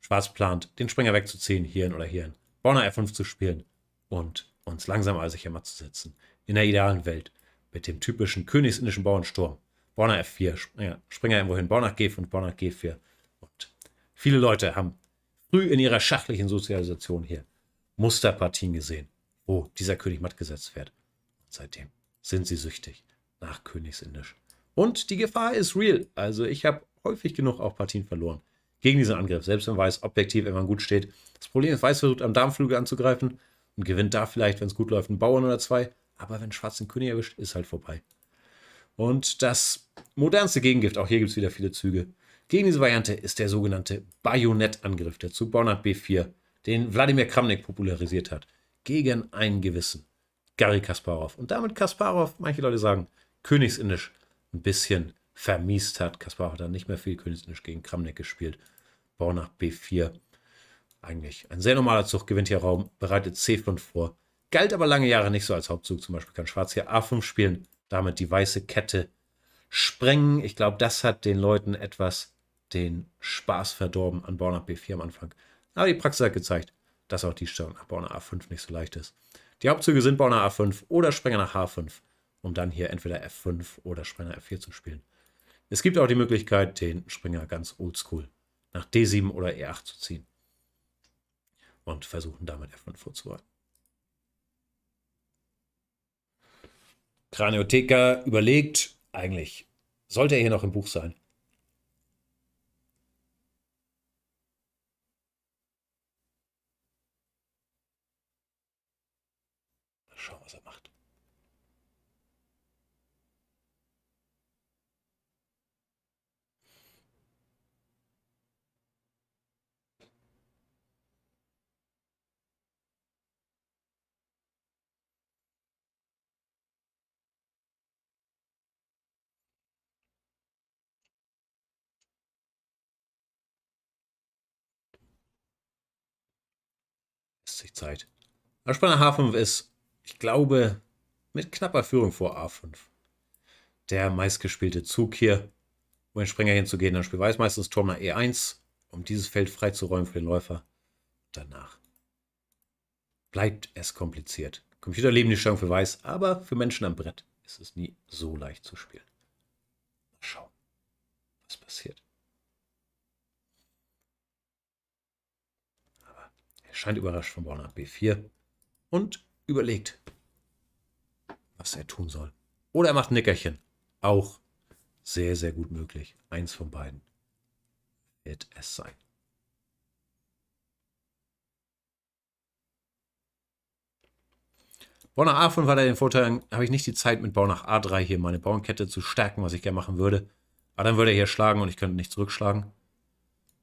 Schwarz plant, den Springer wegzuziehen, hierhin oder hierhin. Bauer F5 zu spielen und uns langsam also hier mal zu setzen. In der idealen Welt mit dem typischen königsindischen Bauernsturm Bonner F4, Springer, Springer irgendwo hin, Born nach G5, Born G4. Und viele Leute haben früh in ihrer schachlichen Sozialisation hier Musterpartien gesehen, wo dieser König matt gesetzt wird. Und seitdem sind sie süchtig nach Königsindisch. Und die Gefahr ist real. Also ich habe häufig genug auch Partien verloren gegen diesen Angriff. Selbst wenn Weiß objektiv wenn man gut steht. Das Problem ist, Weiß versucht am Darmflügel anzugreifen und gewinnt da vielleicht, wenn es gut läuft, einen Bauern oder zwei. Aber wenn Schwarz den König erwischt, ist halt vorbei. Und das modernste Gegengift, auch hier gibt es wieder viele Züge, gegen diese Variante ist der sogenannte Bajonettangriff, der Zug Bauernart B4, den Wladimir Kramnik popularisiert hat, gegen einen gewissen Gary Kasparov. Und damit Kasparov, manche Leute sagen, Königsindisch ein bisschen vermiest hat. Kasparov hat dann nicht mehr viel Königsindisch gegen Kramnik gespielt. Bauernart B4. Eigentlich ein sehr normaler Zug, gewinnt hier Raum, bereitet C5 vor. Galt aber lange Jahre nicht so als Hauptzug. Zum Beispiel kann Schwarz hier A5 spielen, damit die weiße Kette sprengen. Ich glaube, das hat den Leuten etwas den Spaß verdorben an Born B4 am Anfang. Aber die Praxis hat gezeigt, dass auch die Steuerung nach Born A5 nicht so leicht ist. Die Hauptzüge sind Born A5 oder Sprenger nach H5, um dann hier entweder F5 oder Sprenger F4 zu spielen. Es gibt auch die Möglichkeit, den Springer ganz oldschool nach D7 oder E8 zu ziehen und versuchen damit F5 vorzubereiten. Kraniotheka überlegt, eigentlich sollte er hier noch im Buch sein. Zeit. Anspanner H5 ist, ich glaube, mit knapper Führung vor A5. Der meistgespielte Zug hier, um den Springer hinzugehen. Dann spielt Weiß meistens Turm nach E1, um dieses Feld freizuräumen für den Läufer. Danach bleibt es kompliziert. Computer leben die Chance für Weiß, aber für Menschen am Brett ist es nie so leicht zu spielen. Mal schauen, was passiert. scheint überrascht von Bauer nach B4 und überlegt, was er tun soll. Oder er macht ein Nickerchen. Auch sehr, sehr gut möglich. Eins von beiden wird es sein. Bau nach A5 war da den Vorteil, habe ich nicht die Zeit mit Bau nach A3 hier meine Bauernkette zu stärken, was ich gerne machen würde. Aber dann würde er hier schlagen und ich könnte nicht zurückschlagen.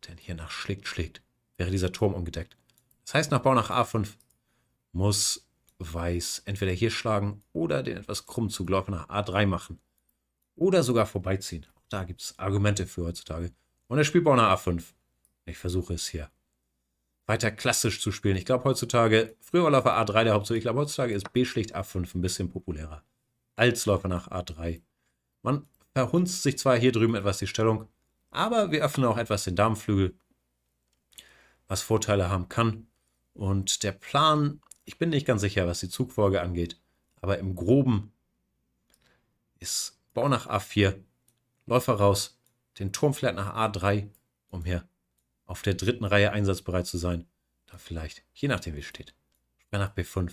Denn hier nach schlägt, schlägt. Wäre dieser Turm ungedeckt. Das heißt, nach Bau nach A5 muss Weiß entweder hier schlagen oder den etwas krumm zu Läufer nach A3 machen. Oder sogar vorbeiziehen. Auch da gibt es Argumente für heutzutage. Und er spielt Bau nach A5. Ich versuche es hier weiter klassisch zu spielen. Ich glaube heutzutage, früher war Läufer A3 der Hauptzug. Ich glaube heutzutage ist B schlicht A5 ein bisschen populärer als Läufer nach A3. Man verhunzt sich zwar hier drüben etwas die Stellung, aber wir öffnen auch etwas den Darmflügel, was Vorteile haben kann. Und der Plan, ich bin nicht ganz sicher, was die Zugfolge angeht, aber im Groben ist Bau nach A4, Läufer raus, den Turm vielleicht nach A3, um hier auf der dritten Reihe einsatzbereit zu sein. Dann vielleicht, je nachdem wie es steht, Sperr nach B5,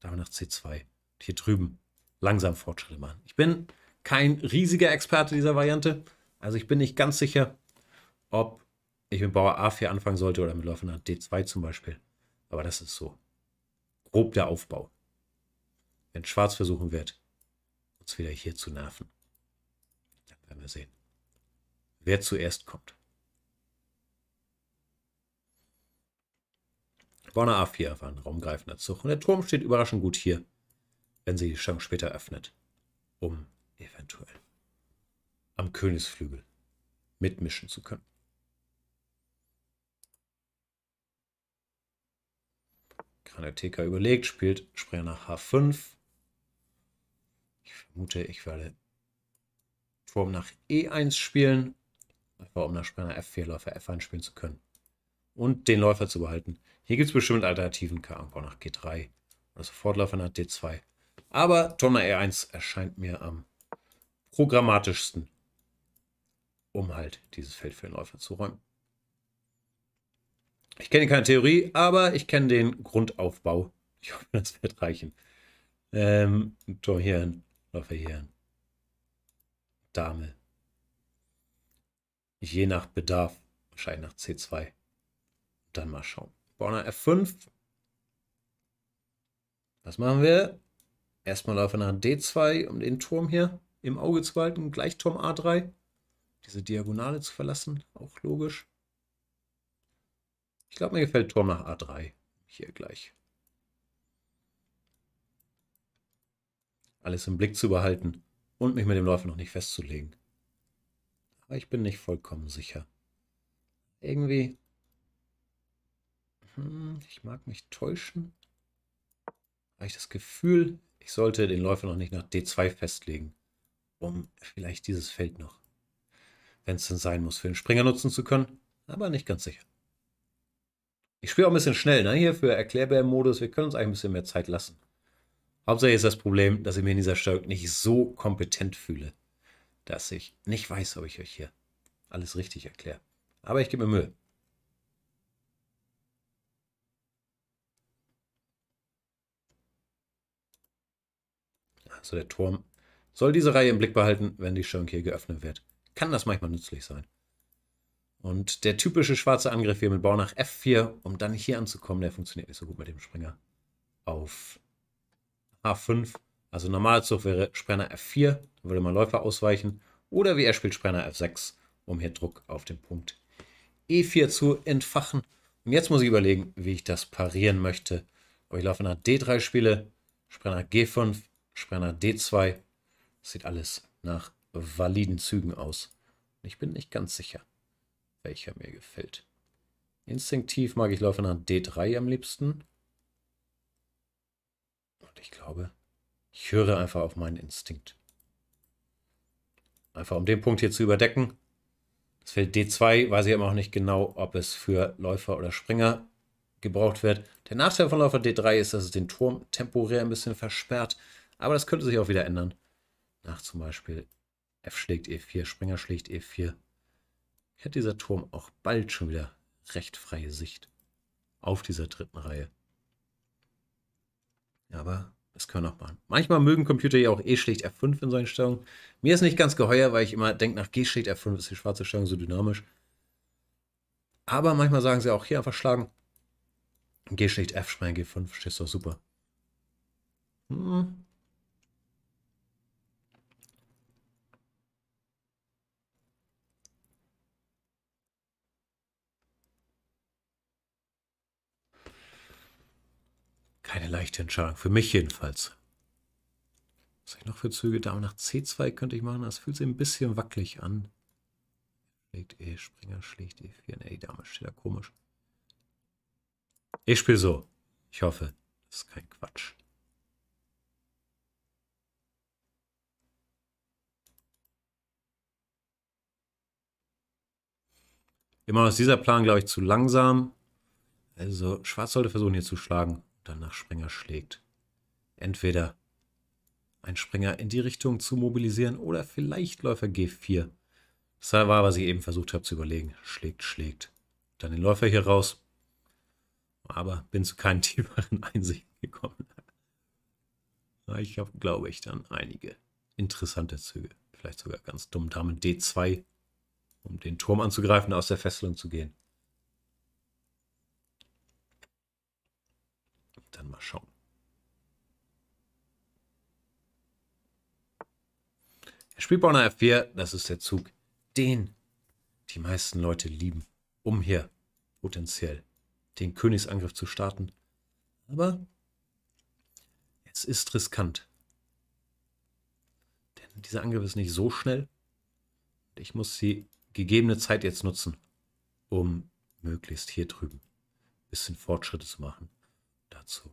dann nach C2 und hier drüben langsam Fortschritte machen. Ich bin kein riesiger Experte dieser Variante, also ich bin nicht ganz sicher, ob ich mit Bauer A4 anfangen sollte oder mit Läufer nach D2 zum Beispiel. Aber das ist so grob der Aufbau. Wenn Schwarz versuchen wird, uns wieder hier zu nerven. Dann werden wir sehen, wer zuerst kommt. Bonner A4 war ein raumgreifender Zug und der Turm steht überraschend gut hier, wenn sie die Chance später öffnet, um eventuell am Königsflügel mitmischen zu können. von der TK überlegt, spielt Springer nach H5. Ich vermute, ich werde Turm nach E1 spielen, einfach um nach Springer F4 Läufer F1 spielen zu können. Und den Läufer zu behalten. Hier gibt es bestimmt Alternativen, Karambau nach G3 oder Läufer nach D2. Aber Turm nach E1 erscheint mir am programmatischsten, um halt dieses Feld für den Läufer zu räumen. Ich kenne keine Theorie, aber ich kenne den Grundaufbau. Ich hoffe, das wird reichen. Ähm, Tor hierhin, Läufer hierhin. Dame. Je nach Bedarf. Wahrscheinlich nach C2. Dann mal schauen. Bonner F5. Was machen wir? Erstmal Läufer nach D2, um den Turm hier im Auge zu halten. Gleich Turm A3. Diese Diagonale zu verlassen. Auch logisch. Ich glaube, mir gefällt Turm nach A3. Hier gleich. Alles im Blick zu behalten und mich mit dem Läufer noch nicht festzulegen. Aber ich bin nicht vollkommen sicher. Irgendwie... Hm, ich mag mich täuschen. Habe ich das Gefühl, ich sollte den Läufer noch nicht nach D2 festlegen, um vielleicht dieses Feld noch, wenn es denn sein muss, für den Springer nutzen zu können. Aber nicht ganz sicher. Ich spiele auch ein bisschen schnell, ne? Hier für Erklärbär-Modus. Wir können uns eigentlich ein bisschen mehr Zeit lassen. Hauptsächlich ist das Problem, dass ich mich in dieser Steuerung nicht so kompetent fühle, dass ich nicht weiß, ob ich euch hier alles richtig erkläre. Aber ich gebe mir Mühe. Also der Turm soll diese Reihe im Blick behalten, wenn die Steuerung hier geöffnet wird. Kann das manchmal nützlich sein. Und der typische schwarze Angriff hier mit Bau nach F4, um dann hier anzukommen, der funktioniert nicht so gut mit dem Springer auf H5. Also Normalzug wäre Sprenger F4, dann würde man Läufer ausweichen. Oder wie er spielt Sprenger F6, um hier Druck auf den Punkt E4 zu entfachen. Und jetzt muss ich überlegen, wie ich das parieren möchte. Aber ich laufe nach D3 spiele, Sprenger G5, Sprenger D2. Das sieht alles nach validen Zügen aus. ich bin nicht ganz sicher welcher mir gefällt. Instinktiv mag ich Läufer nach D3 am liebsten. Und ich glaube, ich höre einfach auf meinen Instinkt. Einfach um den Punkt hier zu überdecken. Das Feld D2 weiß ich aber auch nicht genau, ob es für Läufer oder Springer gebraucht wird. Der Nachteil von Läufer D3 ist, dass es den Turm temporär ein bisschen versperrt. Aber das könnte sich auch wieder ändern. Nach zum Beispiel F schlägt E4, Springer schlägt E4 hätte dieser Turm auch bald schon wieder recht freie Sicht auf dieser dritten Reihe. Aber es können auch noch machen. Manchmal mögen Computer ja auch E eh schlicht F5 in solchen Stellungen. Mir ist nicht ganz geheuer, weil ich immer denke, nach G schlicht F5 ist die schwarze Stellung so dynamisch. Aber manchmal sagen sie auch, hier einfach schlagen. G schlicht F, Schwein G5, stehst doch super. Hm. Keine leichte Entscheidung, für mich jedenfalls. Was habe ich noch für Züge? Dame nach C2 könnte ich machen, das fühlt sich ein bisschen wackelig an. Schlägt E, Springer schlägt E4. Ne, die Dame steht da komisch. Ich spiele so. Ich hoffe, das ist kein Quatsch. Immer ist dieser Plan, glaube ich, zu langsam. Also Schwarz sollte versuchen, hier zu schlagen dann nach Springer schlägt. Entweder ein Springer in die Richtung zu mobilisieren oder vielleicht Läufer G4. Das war, was ich eben versucht habe zu überlegen. Schlägt, schlägt. Dann den Läufer hier raus. Aber bin zu keinen tieferen Einsichten gekommen. Ich habe, glaube ich, dann einige interessante Züge. Vielleicht sogar ganz dumm. Dame D2, um den Turm anzugreifen, aus der Fesselung zu gehen. Dann mal schauen. Er spielt Bauer F4, das ist der Zug, den die meisten Leute lieben, um hier potenziell den Königsangriff zu starten. Aber es ist riskant. Denn dieser Angriff ist nicht so schnell. Ich muss die gegebene Zeit jetzt nutzen, um möglichst hier drüben ein bisschen Fortschritte zu machen dazu.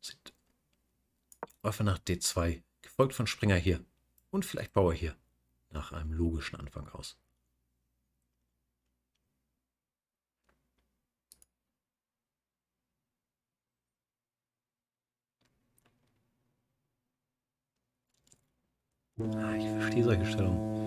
Sind Läufer nach D2, gefolgt von Springer hier und vielleicht Bauer hier, nach einem logischen Anfang aus. Ah, ich verstehe solche Stellungen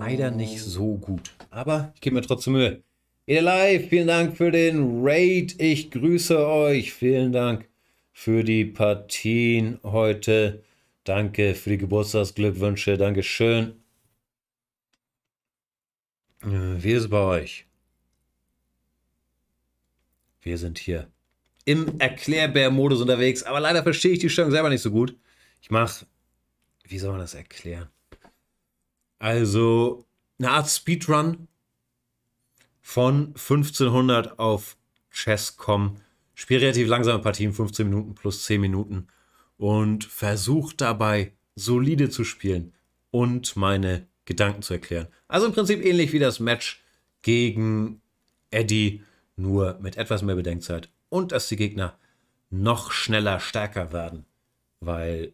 leider nicht so gut, aber ich gebe mir trotzdem Mühe. Ihr Live, vielen Dank für den Raid. Ich grüße euch. Vielen Dank für die Partien heute. Danke für die Geburtstagsglückwünsche. Dankeschön. Äh, wie ist es bei euch? Wir sind hier im Erklärbär-Modus unterwegs, aber leider verstehe ich die Stellung selber nicht so gut. Ich mache, wie soll man das erklären? Also eine Art Speedrun von 1500 auf Chess.com. Spiel relativ langsame Partien, 15 Minuten plus 10 Minuten und versuche dabei solide zu spielen und meine Gedanken zu erklären. Also im Prinzip ähnlich wie das Match gegen Eddie, nur mit etwas mehr Bedenkzeit und dass die Gegner noch schneller stärker werden, weil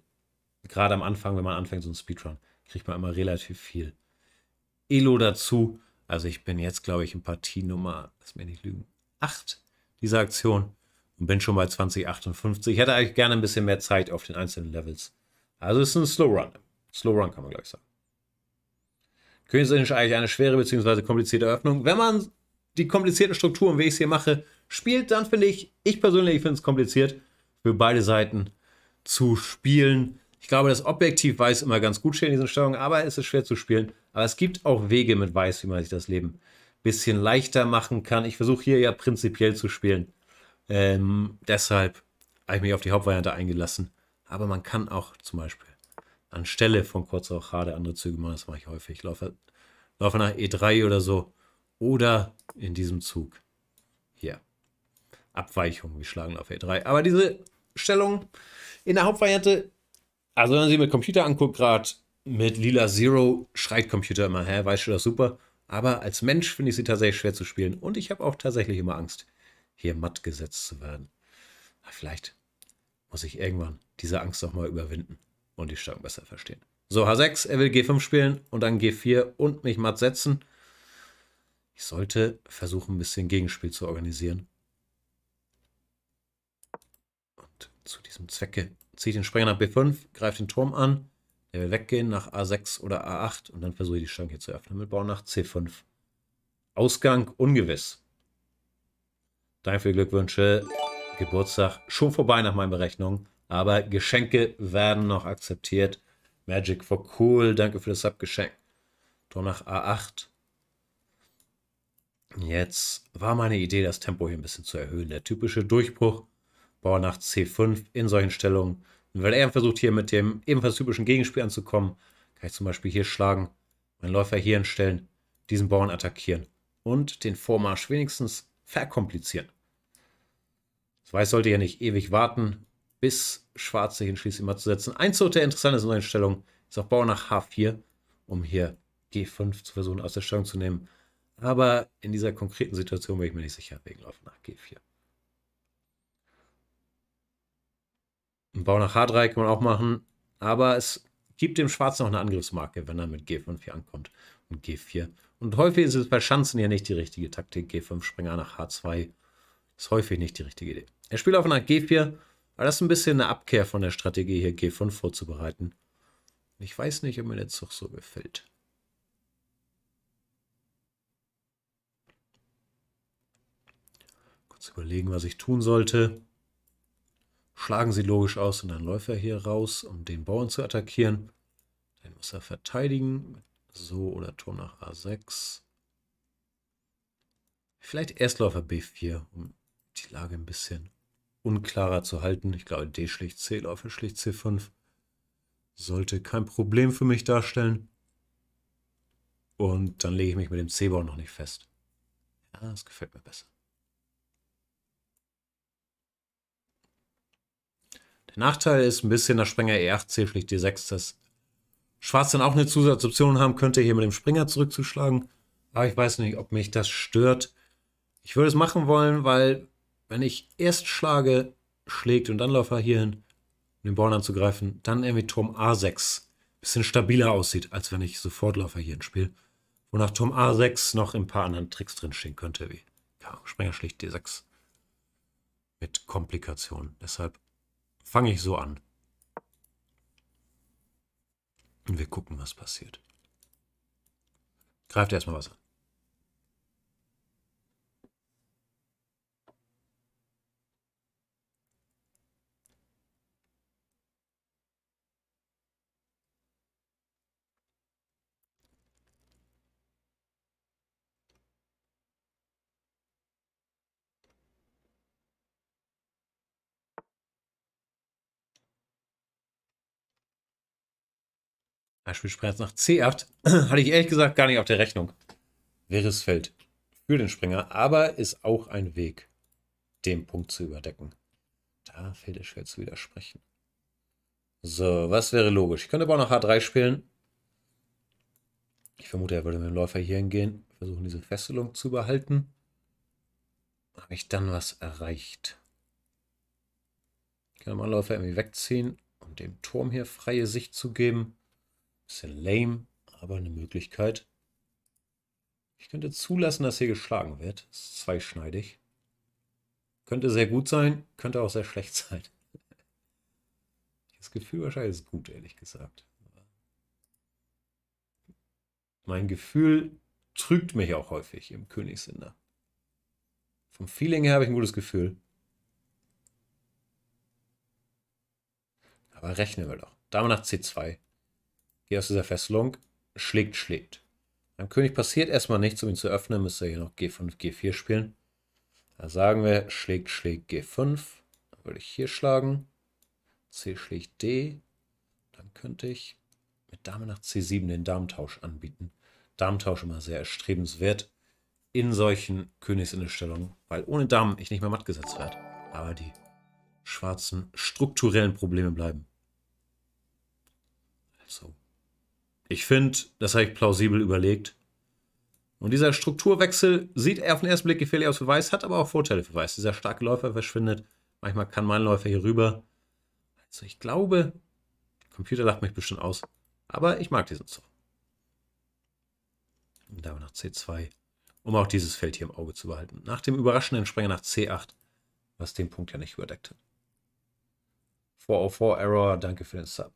gerade am Anfang, wenn man anfängt so ein Speedrun, kriegt man immer relativ viel Elo dazu also ich bin jetzt, glaube ich, in Partienummer, lass mir nicht lügen, 8 dieser Aktion und bin schon bei 2058. Ich hätte eigentlich gerne ein bisschen mehr Zeit auf den einzelnen Levels. Also es ist ein Slow Run. Slow Run kann man gleich sagen. Königsin ist eigentlich eine schwere bzw. komplizierte Eröffnung. Wenn man die komplizierten Strukturen, wie ich es hier mache, spielt, dann finde ich, ich persönlich finde es kompliziert, für beide Seiten zu spielen. Ich glaube, das Objektiv weiß immer ganz gut stehen in diesen Steuerungen, aber es ist schwer zu spielen. Aber es gibt auch Wege mit Weiß, wie man sich das Leben ein bisschen leichter machen kann. Ich versuche hier ja prinzipiell zu spielen. Ähm, deshalb habe ich mich auf die Hauptvariante eingelassen. Aber man kann auch zum Beispiel anstelle von kurz auch Hade andere Züge machen. Das mache ich häufig. Ich laufe, laufe nach E3 oder so. Oder in diesem Zug hier. Abweichung, wir schlagen auf E3. Aber diese Stellung in der Hauptvariante, also wenn man sie mit Computer anguckt, gerade mit Lila Zero schreit Computer immer, hä, weißt du das super? Aber als Mensch finde ich sie tatsächlich schwer zu spielen. Und ich habe auch tatsächlich immer Angst, hier matt gesetzt zu werden. Aber vielleicht muss ich irgendwann diese Angst auch mal überwinden und die Stangen besser verstehen. So, H6, er will G5 spielen und dann G4 und mich matt setzen. Ich sollte versuchen, ein bisschen Gegenspiel zu organisieren. Und zu diesem Zwecke ziehe ich den Springer nach B5, greife den Turm an. Der will weggehen nach A6 oder A8 und dann versuche ich die Schranke zu öffnen mit Bauer nach C5. Ausgang ungewiss. Danke für die Glückwünsche. Geburtstag schon vorbei nach meinen Berechnungen. Aber Geschenke werden noch akzeptiert. Magic for cool. Danke für das Subgeschenk. Tor nach A8. Jetzt war meine Idee, das Tempo hier ein bisschen zu erhöhen. Der typische Durchbruch. Bauer nach C5 in solchen Stellungen weil er versucht hier mit dem ebenfalls typischen Gegenspiel anzukommen, kann ich zum Beispiel hier schlagen, meinen Läufer hier hinstellen, diesen Bauern attackieren und den Vormarsch wenigstens verkomplizieren. Das Weiß sollte ja nicht ewig warten, bis Schwarz sich entschließt, immer zu setzen. Eins der interessante neuen Stellung ist auch Bauer nach H4, um hier G5 zu versuchen aus der Stellung zu nehmen. Aber in dieser konkreten Situation bin ich mir nicht sicher, wegen Läufer nach G4. Ein Bau nach H3 kann man auch machen. Aber es gibt dem Schwarzen auch eine Angriffsmarke, wenn er mit G5 hier ankommt und G4. Und häufig ist es bei Schanzen ja nicht die richtige Taktik. G5 Springer nach H2 ist häufig nicht die richtige Idee. Er spielt auf nach G4, weil das ist ein bisschen eine Abkehr von der Strategie hier, G5 vorzubereiten. Ich weiß nicht, ob mir der Zug so gefällt. Kurz überlegen, was ich tun sollte schlagen sie logisch aus und dann läuft er hier raus, um den Bauern zu attackieren. Den muss er verteidigen. So oder Turm nach A6. Vielleicht Erstläufer B4, um die Lage ein bisschen unklarer zu halten. Ich glaube, D schlicht C, Läufer schlicht C5. Sollte kein Problem für mich darstellen. Und dann lege ich mich mit dem C-Bauer noch nicht fest. Ja, das gefällt mir besser. Nachteil ist ein bisschen, e e dass Springer E8 C-Pflicht D6 ist. Schwarz dann auch eine Zusatzoption haben könnte, hier mit dem Springer zurückzuschlagen. Aber ich weiß nicht, ob mich das stört. Ich würde es machen wollen, weil wenn ich erst schlage, schlägt und dann laufe er hierhin, um den Born anzugreifen, dann irgendwie Turm A6 bisschen stabiler aussieht, als wenn ich sofort laufe hierhin spiele. Wonach Turm A6 noch ein paar anderen Tricks drinstehen könnte, wie Springer schlicht D6. Mit Komplikationen. Deshalb fange ich so an. Und wir gucken, was passiert. Greift erstmal was an. Beispielsweise nach C8 hatte ich ehrlich gesagt gar nicht auf der Rechnung. Wirres Feld für den Springer, aber ist auch ein Weg, den Punkt zu überdecken. Da fällt es schwer zu widersprechen. So, was wäre logisch? Ich könnte aber auch noch H3 spielen. Ich vermute, er würde mit dem Läufer hier hingehen, versuchen diese Fesselung zu behalten. Habe ich dann was erreicht? Ich kann den Läufer irgendwie wegziehen, um dem Turm hier freie Sicht zu geben. Bisschen lame, aber eine Möglichkeit. Ich könnte zulassen, dass hier geschlagen wird. Das ist zweischneidig. Könnte sehr gut sein, könnte auch sehr schlecht sein. Das Gefühl wahrscheinlich ist gut, ehrlich gesagt. Mein Gefühl trügt mich auch häufig im Königsländer. Vom Feeling her habe ich ein gutes Gefühl. Aber rechnen wir doch. Dame nach C2 geht aus dieser Fesselung, schlägt, schlägt. Beim König passiert erstmal nichts, um ihn zu öffnen, müsste er hier noch G5, G4 spielen. Da sagen wir, schlägt, schlägt G5. Dann würde ich hier schlagen. C schlägt D. Dann könnte ich mit Dame nach C7 den Darmtausch anbieten. Darmtausch immer sehr erstrebenswert in solchen Königsinnestellungen, weil ohne Damen ich nicht mehr matt gesetzt werde. Aber die schwarzen strukturellen Probleme bleiben. So. Also, ich finde, das habe ich plausibel überlegt. Und dieser Strukturwechsel sieht auf den ersten Blick gefährlich aus für Weiß, hat aber auch Vorteile für Weiß. Dieser starke Läufer verschwindet. Manchmal kann mein Läufer hier rüber. Also ich glaube, der Computer lacht mich bestimmt aus. Aber ich mag diesen Zug. Und damit nach C2, um auch dieses Feld hier im Auge zu behalten. Nach dem überraschenden Sprenger nach C8, was den Punkt ja nicht überdeckt hat. 404 Error, danke für den Sub.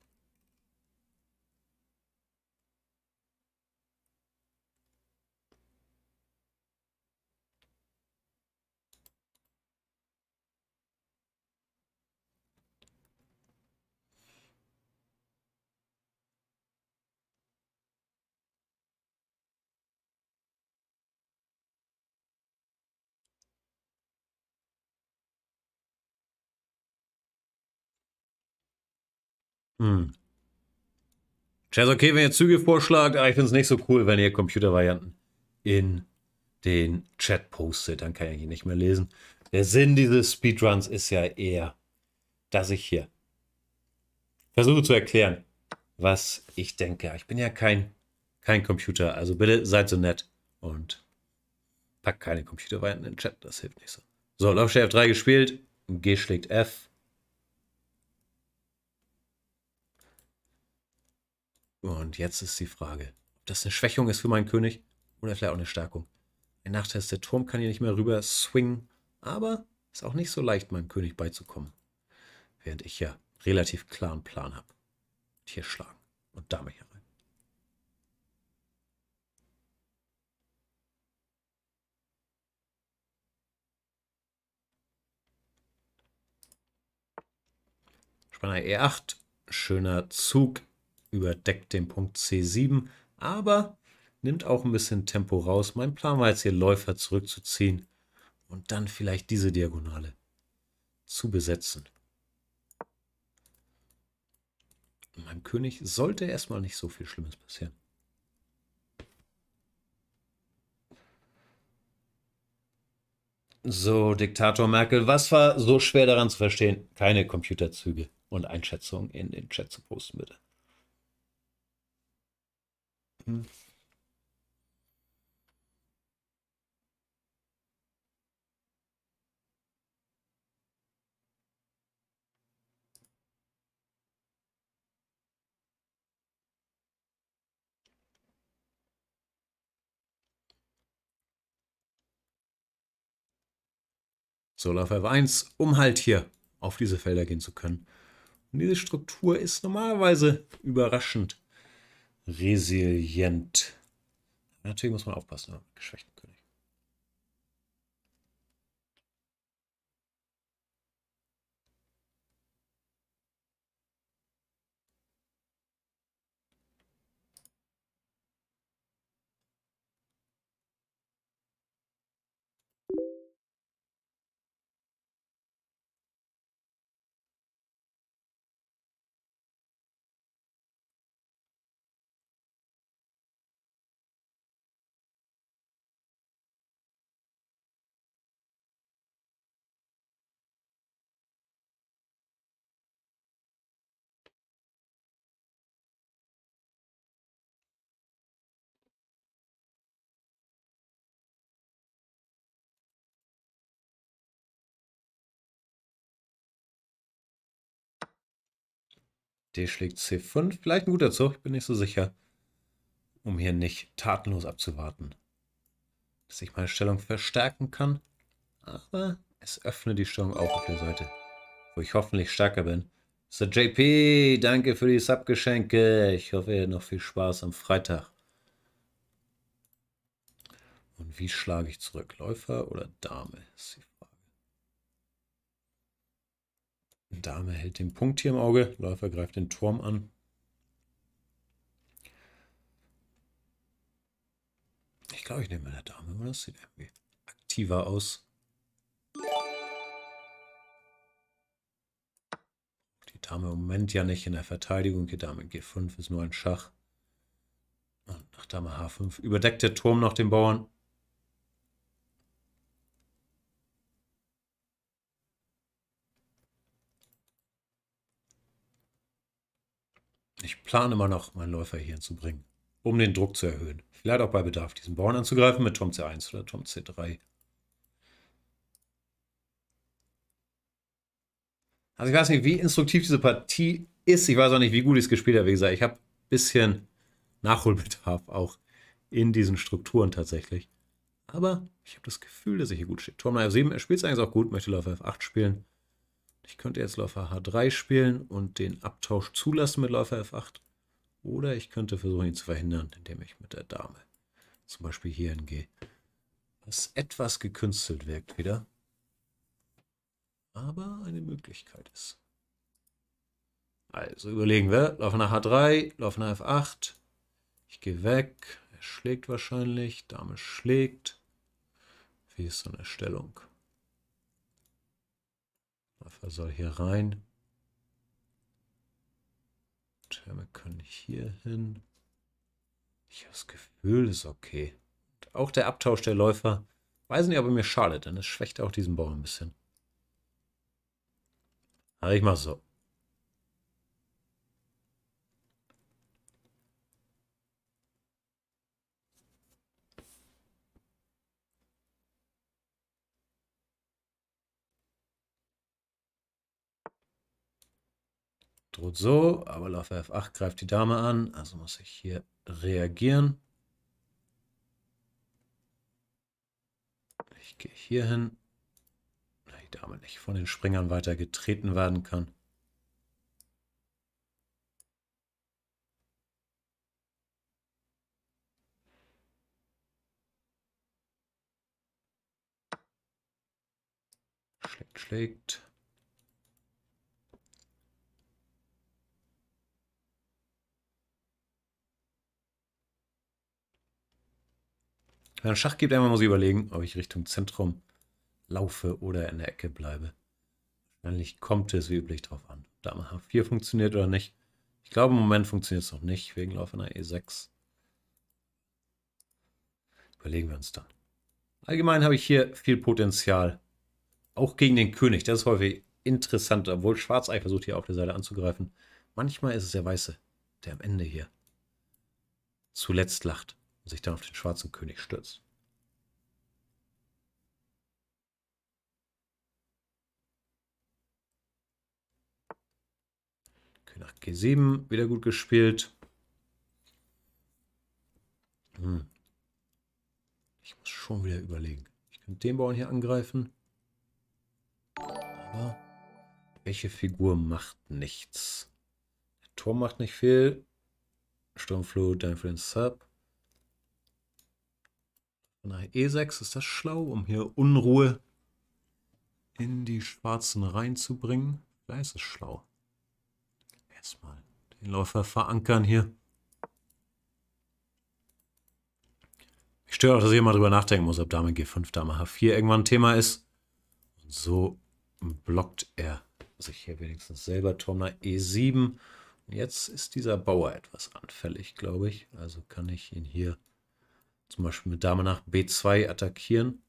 Hm. ist okay, wenn ihr Züge vorschlagt, aber ich finde es nicht so cool, wenn ihr Computervarianten in den Chat postet. Dann kann ich ihn nicht mehr lesen. Der Sinn dieses Speedruns ist ja eher, dass ich hier versuche zu erklären, was ich denke. Ich bin ja kein, kein Computer, also bitte seid so nett und packt keine Computervarianten in den Chat, das hilft nicht so. So, Laufstelle F3 gespielt, G schlägt F. Und jetzt ist die Frage, ob das eine Schwächung ist für meinen König oder vielleicht auch eine Stärkung. Ein Nachteil ist, der Turm kann hier nicht mehr rüber swingen, aber ist auch nicht so leicht, meinem König beizukommen. Während ich ja relativ klaren Plan habe. Und hier schlagen und Dame hier rein. Spanner E8, schöner Zug überdeckt den Punkt C7, aber nimmt auch ein bisschen Tempo raus. Mein Plan war jetzt hier Läufer zurückzuziehen und dann vielleicht diese Diagonale zu besetzen. Meinem König sollte erstmal nicht so viel Schlimmes passieren. So, Diktator Merkel, was war so schwer daran zu verstehen? Keine Computerzüge und Einschätzungen in den Chat zu posten, bitte. Mhm. So, Laufwerk 1, um halt hier auf diese Felder gehen zu können. Und diese Struktur ist normalerweise überraschend resilient. Natürlich muss man aufpassen, geschwächt. D schlägt C5. Vielleicht ein guter Zug, ich bin nicht so sicher. Um hier nicht tatenlos abzuwarten. Dass ich meine Stellung verstärken kann. Aber es öffnet die Stellung auch auf der Seite. Wo ich hoffentlich stärker bin. Sir JP, danke für die Subgeschenke. Ich hoffe, ihr habt noch viel Spaß am Freitag. Und wie schlage ich zurück? Läufer oder Dame? Ist die Dame hält den Punkt hier im Auge. Läufer greift den Turm an. Ich glaube, ich nehme meine Dame, weil das sieht irgendwie aktiver aus. Die Dame im Moment ja nicht in der Verteidigung. Die Dame G5 ist nur ein Schach. Und nach Dame H5 überdeckt der Turm noch den Bauern. Ich plane immer noch, meinen Läufer hier hinzubringen, um den Druck zu erhöhen. Vielleicht auch bei Bedarf diesen Bauern anzugreifen mit Tom C1 oder Tom C3. Also ich weiß nicht, wie instruktiv diese Partie ist. Ich weiß auch nicht, wie gut ich es gespielt habe. Wie gesagt, ich habe ein bisschen Nachholbedarf auch in diesen Strukturen tatsächlich. Aber ich habe das Gefühl, dass ich hier gut stehe. Turm F7, er spielt es eigentlich auch gut, möchte Läufer F8 spielen. Ich könnte jetzt Läufer H3 spielen und den Abtausch zulassen mit Läufer F8. Oder ich könnte versuchen, ihn zu verhindern, indem ich mit der Dame zum Beispiel hier hingehe. Was etwas gekünstelt wirkt wieder. Aber eine Möglichkeit ist. Also überlegen wir. Läufer nach H3, Läufer nach F8. Ich gehe weg. Er schlägt wahrscheinlich. Dame schlägt. Wie ist so eine Stellung? Alpha soll hier rein. Türme können hier hin. Ich habe das Gefühl, ist okay. Und auch der Abtausch der Läufer. Weiß nicht, ob er mir schadet, denn es schwächt auch diesen Bau ein bisschen. Aber ich mache so. droht so, aber Lauf F8 greift die Dame an, also muss ich hier reagieren. Ich gehe hier hin, da die Dame nicht von den Springern weiter getreten werden kann. Schlägt, schlägt. Wenn er Schach gibt, einmal muss ich überlegen, ob ich Richtung Zentrum laufe oder in der Ecke bleibe. Wahrscheinlich kommt es wie üblich drauf an, ob Dame H4 funktioniert oder nicht. Ich glaube, im Moment funktioniert es noch nicht, wegen Lauf laufender E6. Überlegen wir uns dann. Allgemein habe ich hier viel Potenzial. Auch gegen den König. Das ist häufig interessant, obwohl Schwarz Schwarzei versucht hier auf der Seite anzugreifen. Manchmal ist es der Weiße, der am Ende hier zuletzt lacht und sich dann auf den schwarzen König stürzt. König G7, wieder gut gespielt. Hm. Ich muss schon wieder überlegen. Ich könnte den Bauern hier angreifen. Aber welche Figur macht nichts? Der Turm macht nicht viel. Sturmflut, dann für Sub. Von E6 e ist das schlau, um hier Unruhe in die schwarzen reinzubringen. Da ist es schlau. Erstmal den Läufer verankern hier. Ich störe auch, dass ich immer drüber nachdenken muss, ob Dame G5, Dame H4 irgendwann ein Thema ist. Und so blockt er sich hier wenigstens selber. Turner E7. Und jetzt ist dieser Bauer etwas anfällig, glaube ich. Also kann ich ihn hier zum Beispiel mit Dame nach B2 attackieren.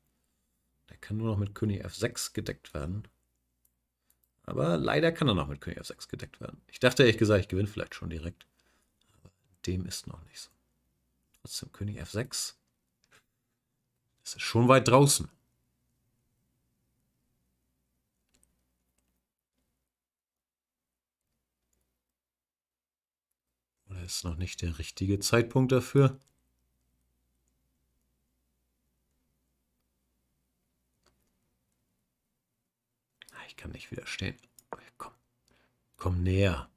Der kann nur noch mit König F6 gedeckt werden. Aber leider kann er noch mit König F6 gedeckt werden. Ich dachte ehrlich gesagt, ich gewinne vielleicht schon direkt. Aber dem ist noch nicht so. Trotzdem König F6. Es ist schon weit draußen. Oder ist noch nicht der richtige Zeitpunkt dafür? Ich kann nicht widerstehen. Komm, komm näher.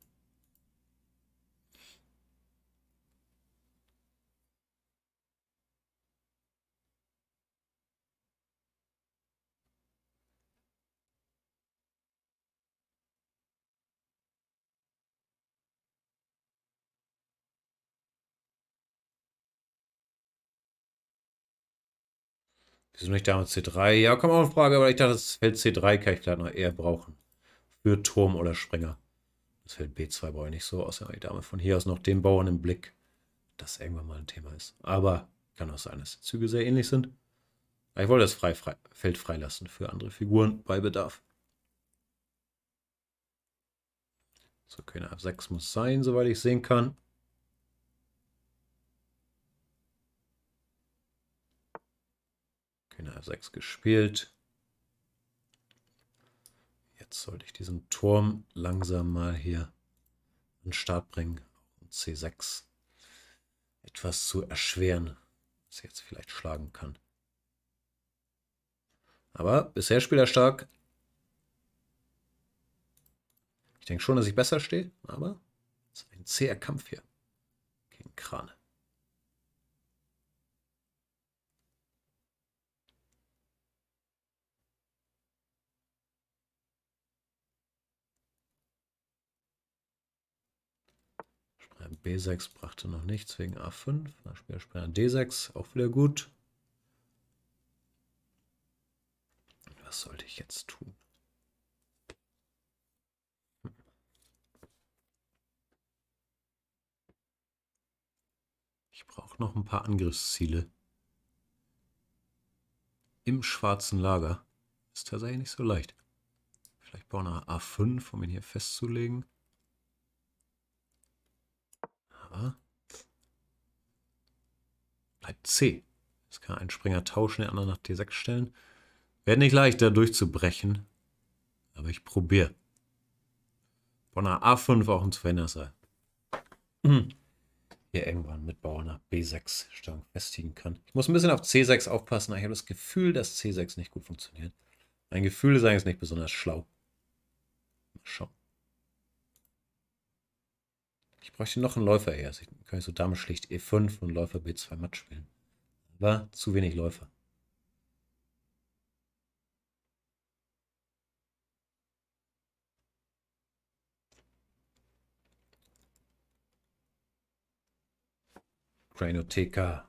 Wieso nicht damals C3? Ja, komm auch eine Frage, aber ich dachte, das Feld C3 kann ich vielleicht noch eher brauchen. Für Turm oder Springer. Das Feld B2 brauche ich nicht so, außer die Dame von hier aus noch den Bauern im Blick, dass irgendwann mal ein Thema ist. Aber kann auch sein, dass die Züge sehr ähnlich sind. Ich wollte das frei, frei, Feld freilassen für andere Figuren bei Bedarf. So, König F6 muss sein, soweit ich sehen kann. Den r 6 gespielt. Jetzt sollte ich diesen Turm langsam mal hier an den Start bringen. Und C6 etwas zu erschweren, was jetzt vielleicht schlagen kann. Aber bisher spielt er stark. Ich denke schon, dass ich besser stehe, aber es ist ein zäher Kampf hier gegen Krane. B6 brachte noch nichts wegen A5. Dann spielt D6, auch wieder gut. Was sollte ich jetzt tun? Ich brauche noch ein paar Angriffsziele. Im schwarzen Lager. Ist tatsächlich nicht so leicht. Vielleicht bauen wir A5, um ihn hier festzulegen. Bleibt C. Jetzt kann ein Springer tauschen, der andere nach D6 stellen. Wäre nicht leicht, da durchzubrechen. Aber ich probiere. Von einer A5 auch ein Zweinerser. Mhm. Hier irgendwann mit Bauern nach B6 Stellung festigen kann. Ich muss ein bisschen auf C6 aufpassen. Ich habe das Gefühl, dass C6 nicht gut funktioniert. Ein Gefühl sagen ist nicht besonders schlau. Mal schauen. Ich bräuchte noch einen Läufer eher. Also ich kann so Dame schlicht E5 und Läufer B2 matt spielen. War zu wenig Läufer. Cranotheka.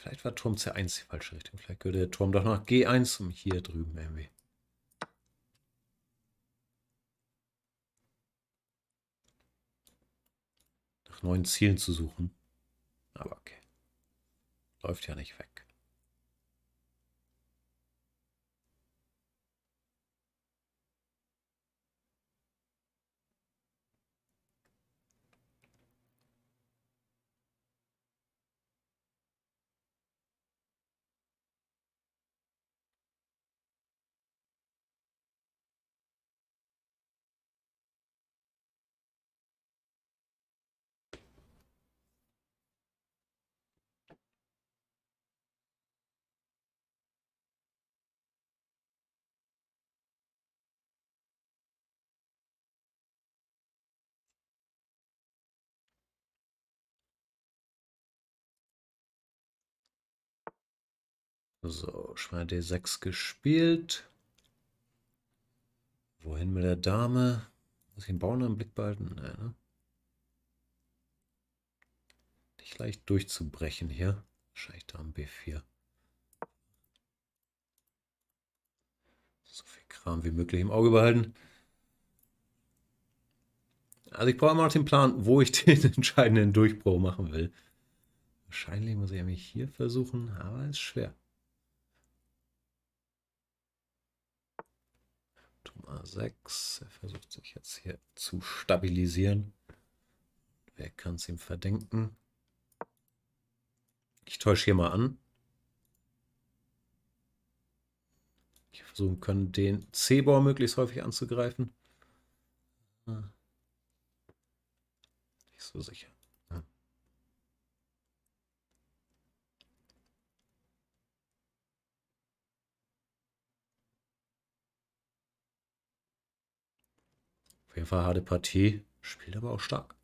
Vielleicht war Turm C1 die falsche Richtung. Vielleicht gehört der Turm doch nach G1 um hier drüben irgendwie. Nach neuen Zielen zu suchen. Aber okay. Läuft ja nicht weg. So, Schwein D6 gespielt. Wohin mit der Dame? Muss ich den Bauern im Blick behalten? Nein, ne? Nicht leicht durchzubrechen hier. Wahrscheinlich da am B4. So viel Kram wie möglich im Auge behalten. Also ich brauche immer noch den Plan, wo ich den entscheidenden Durchbruch machen will. Wahrscheinlich muss ich mich hier versuchen, aber ist schwer. A6. Er versucht sich jetzt hier zu stabilisieren. Wer kann es ihm verdenken? Ich täusche hier mal an. Ich versuchen können, den C-Bau möglichst häufig anzugreifen. Hm. Nicht so sicher. Auf jeden Fall harte Partie. Spielt aber auch stark.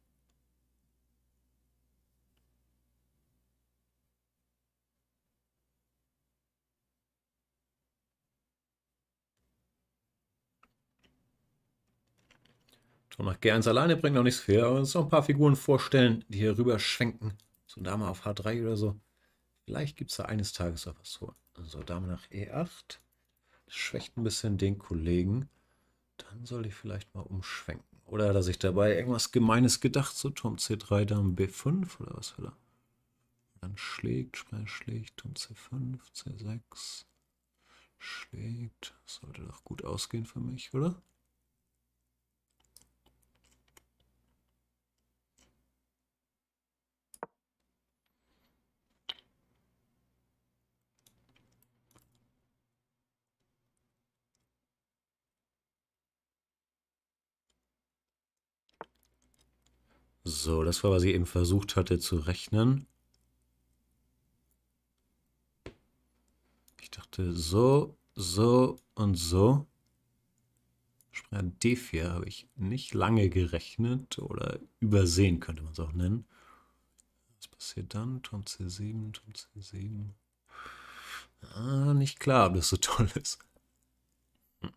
So, nach G1 alleine bringt noch nichts viel, aber uns noch ein paar Figuren vorstellen, die hier rüber schwenken. So Dame auf H3 oder so. Vielleicht gibt es da eines Tages auch was zu holen. So, Dame nach E8. Das schwächt ein bisschen den Kollegen. Dann soll ich vielleicht mal umschwenken. Oder hat er sich dabei irgendwas Gemeines gedacht? So Turm C3, Dame B5 oder was will er? Dann schlägt, schlägt, Turm C5, C6. Schlägt. Sollte doch gut ausgehen für mich, oder? So, das war, was ich eben versucht hatte zu rechnen. Ich dachte so, so und so. D4 habe ich nicht lange gerechnet oder übersehen, könnte man es auch nennen. Was passiert dann? Turm C7, Turm C7. Ah, nicht klar, ob das so toll ist. Hm.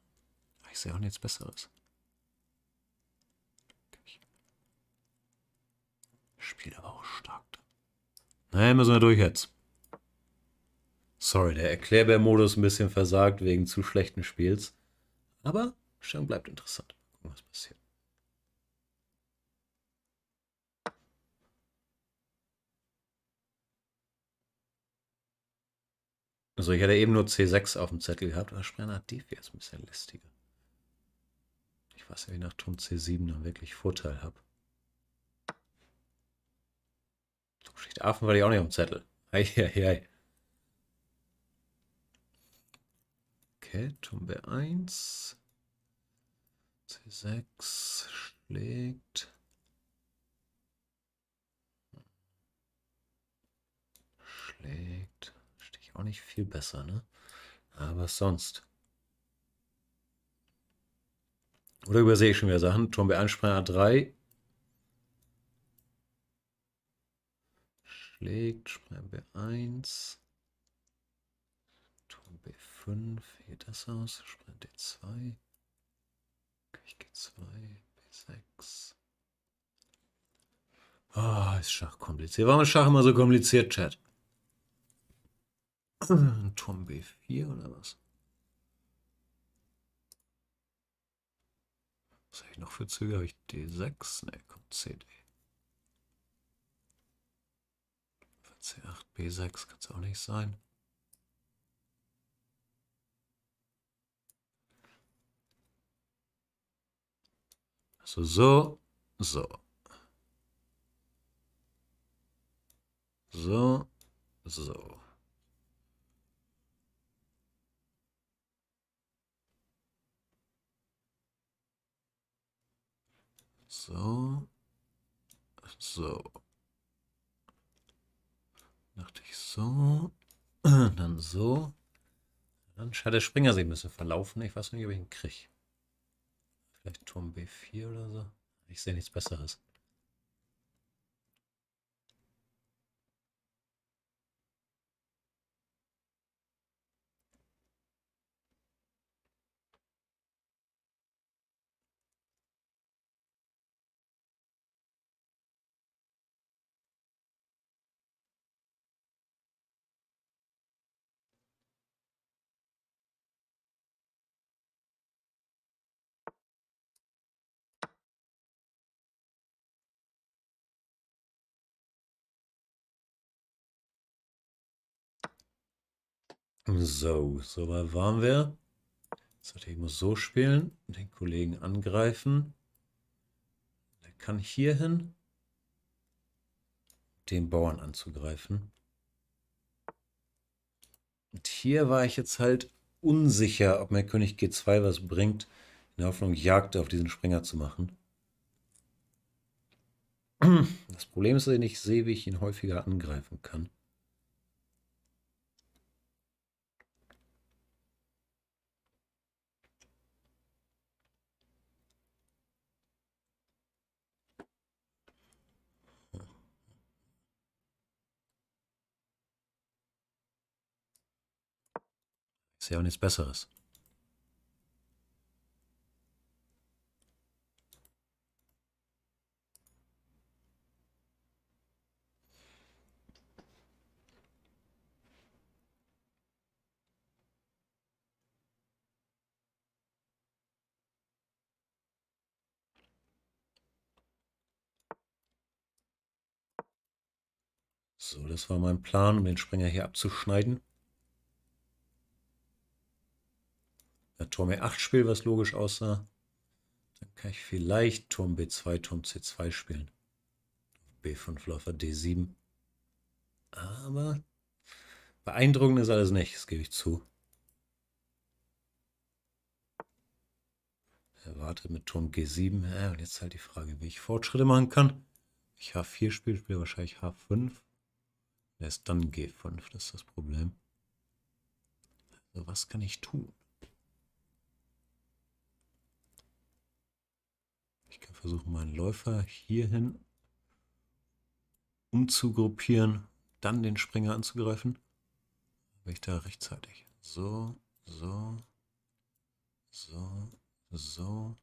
Ich sehe auch nichts Besseres. Spiel aber auch stark. Naja, müssen wir durch jetzt. Sorry, der Erklärbär-Modus ein bisschen versagt wegen zu schlechten Spiels. Aber schon bleibt interessant. Gucken, was passiert. Also ich hatte eben nur C6 auf dem Zettel gehabt, aber Sprengaktiv wäre jetzt ein bisschen lästiger. Ich weiß ja, wie nach Turm C7 dann wirklich Vorteil habe. Steht Affen war ich auch nicht am Zettel. Ei, ei, ei. Okay, Tombe 1. C6 schlägt. Schlägt. Stehe ich auch nicht viel besser, ne? Aber sonst. Oder übersehe ich schon wieder Sachen? Tombe 1, Springer 3. schlägt, schreiben wir 1. Turm B5, hier das aus, schreiben D2. Ich gehe 2, B6. Ah, oh, ist Schach kompliziert. Warum ist Schach immer so kompliziert, Chat? Turm B4 oder was? Was habe ich noch für Züge? Habe ich D6? Ne, kommt CD. C8, B6 kann es auch nicht sein. Also so, so. So, so. So, so. Dachte ich so. Dann so. Dann scheint der Springersee ein bisschen verlaufen. Ich weiß nicht, ob ich ihn kriege. Vielleicht Turm B4 oder so. Ich sehe nichts Besseres. So, soweit waren wir. Sollte ich muss so spielen, den Kollegen angreifen. Der kann hierhin den Bauern anzugreifen. Und hier war ich jetzt halt unsicher, ob mein König G2 was bringt, in der Hoffnung, Jagd auf diesen Springer zu machen. Das Problem ist, dass ich nicht sehe, wie ich ihn häufiger angreifen kann. ist ja auch nichts Besseres. So, das war mein Plan, um den Springer hier abzuschneiden. Turm E8 spiele, was logisch aussah, dann kann ich vielleicht Turm B2, Turm C2 spielen. B5 Läufer D7. Aber beeindruckend ist alles nicht, das gebe ich zu. Er wartet mit Turm G7. Ja, und jetzt halt die Frage, wie ich Fortschritte machen kann. Ich H4 spiele, spiele wahrscheinlich H5. ist dann G5, das ist das Problem. Also was kann ich tun? kann versuchen, meinen Läufer hierhin umzugruppieren, dann den Springer anzugreifen. Bin ich da rechtzeitig. So, so, so, so,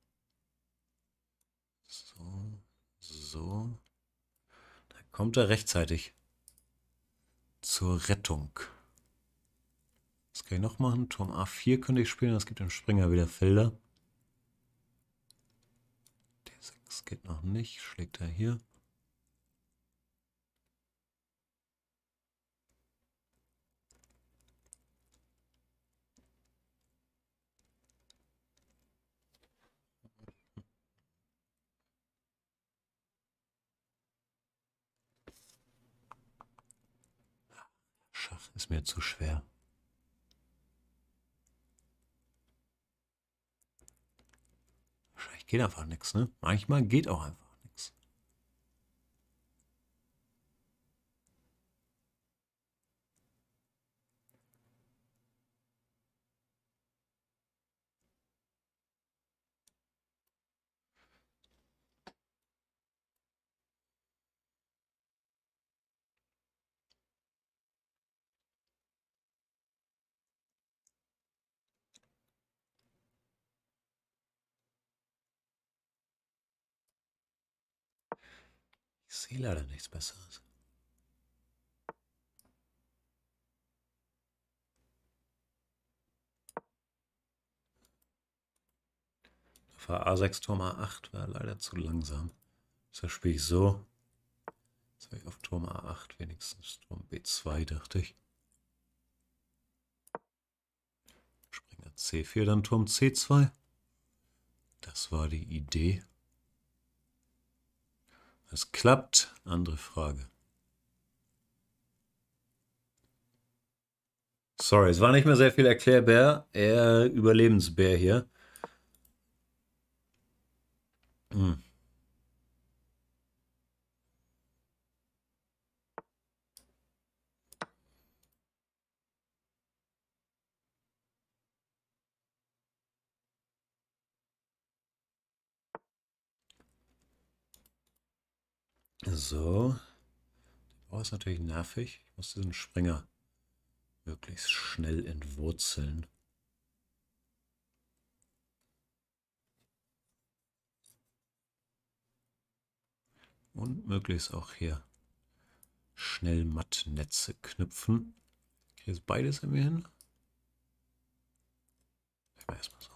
so, so. Da kommt er rechtzeitig zur Rettung. Was kann ich noch machen? Turm A4 könnte ich spielen, das gibt dem Springer wieder Felder. Das geht noch nicht. Schlägt er hier. Schach ist mir zu schwer. geht einfach nichts. Ne? Manchmal geht auch einfach. sehe leider nichts Besseres. Das A6 Turm A8 war leider zu langsam. Deshalb spiele ich so. Jetzt habe ich auf Turm A8 wenigstens Turm B2, dachte ich. Springer C4, dann Turm C2. Das war die Idee. Es klappt, andere Frage. Sorry, es war nicht mehr sehr viel Erklärbär, eher Überlebensbär hier. Hm. So. Der oh, Bauer ist natürlich nervig. Ich muss diesen Springer möglichst schnell entwurzeln. Und möglichst auch hier schnell Mattnetze knüpfen. Ich kriege jetzt beides irgendwie hin. Ich mache erstmal so.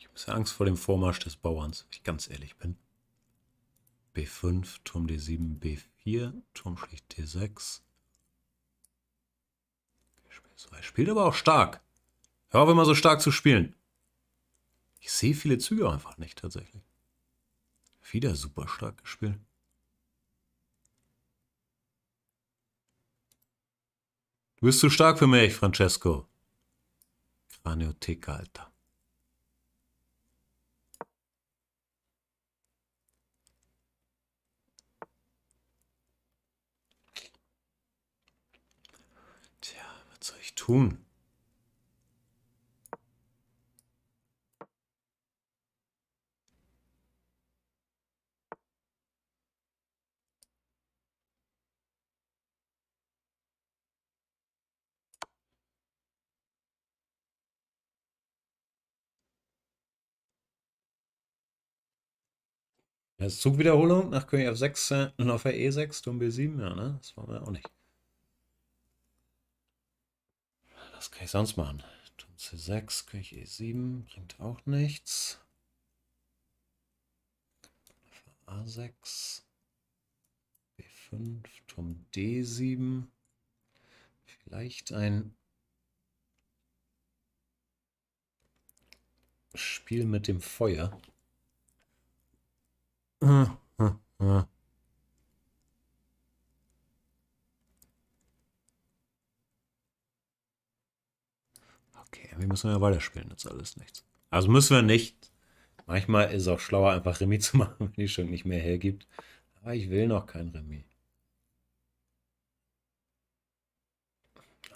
Ich habe ein bisschen Angst vor dem Vormarsch des Bauerns, wenn ich ganz ehrlich bin. B5, Turm D7, B4, Turm schlägt D6. Er spielt aber auch stark. Hör auf immer so stark zu spielen. Ich sehe viele Züge einfach nicht tatsächlich. Wieder super stark gespielt. Du bist zu stark für mich, Francesco. Kraniotheka, Alter. tun? Zugwiederholung nach König F6, äh, auf E6, Turm B7, ja, ne? Das wollen wir auch nicht. Was kann ich sonst machen? Turm C6, König E7, bringt auch nichts. A6, B5, Turm D7. Vielleicht ein Spiel mit dem Feuer. Hm, hm, hm. Ja, wir müssen ja weiterspielen, jetzt alles nichts. Also müssen wir nicht. Manchmal ist es auch schlauer, einfach Remis zu machen, wenn die schon nicht mehr hergibt. Aber ich will noch kein Remis.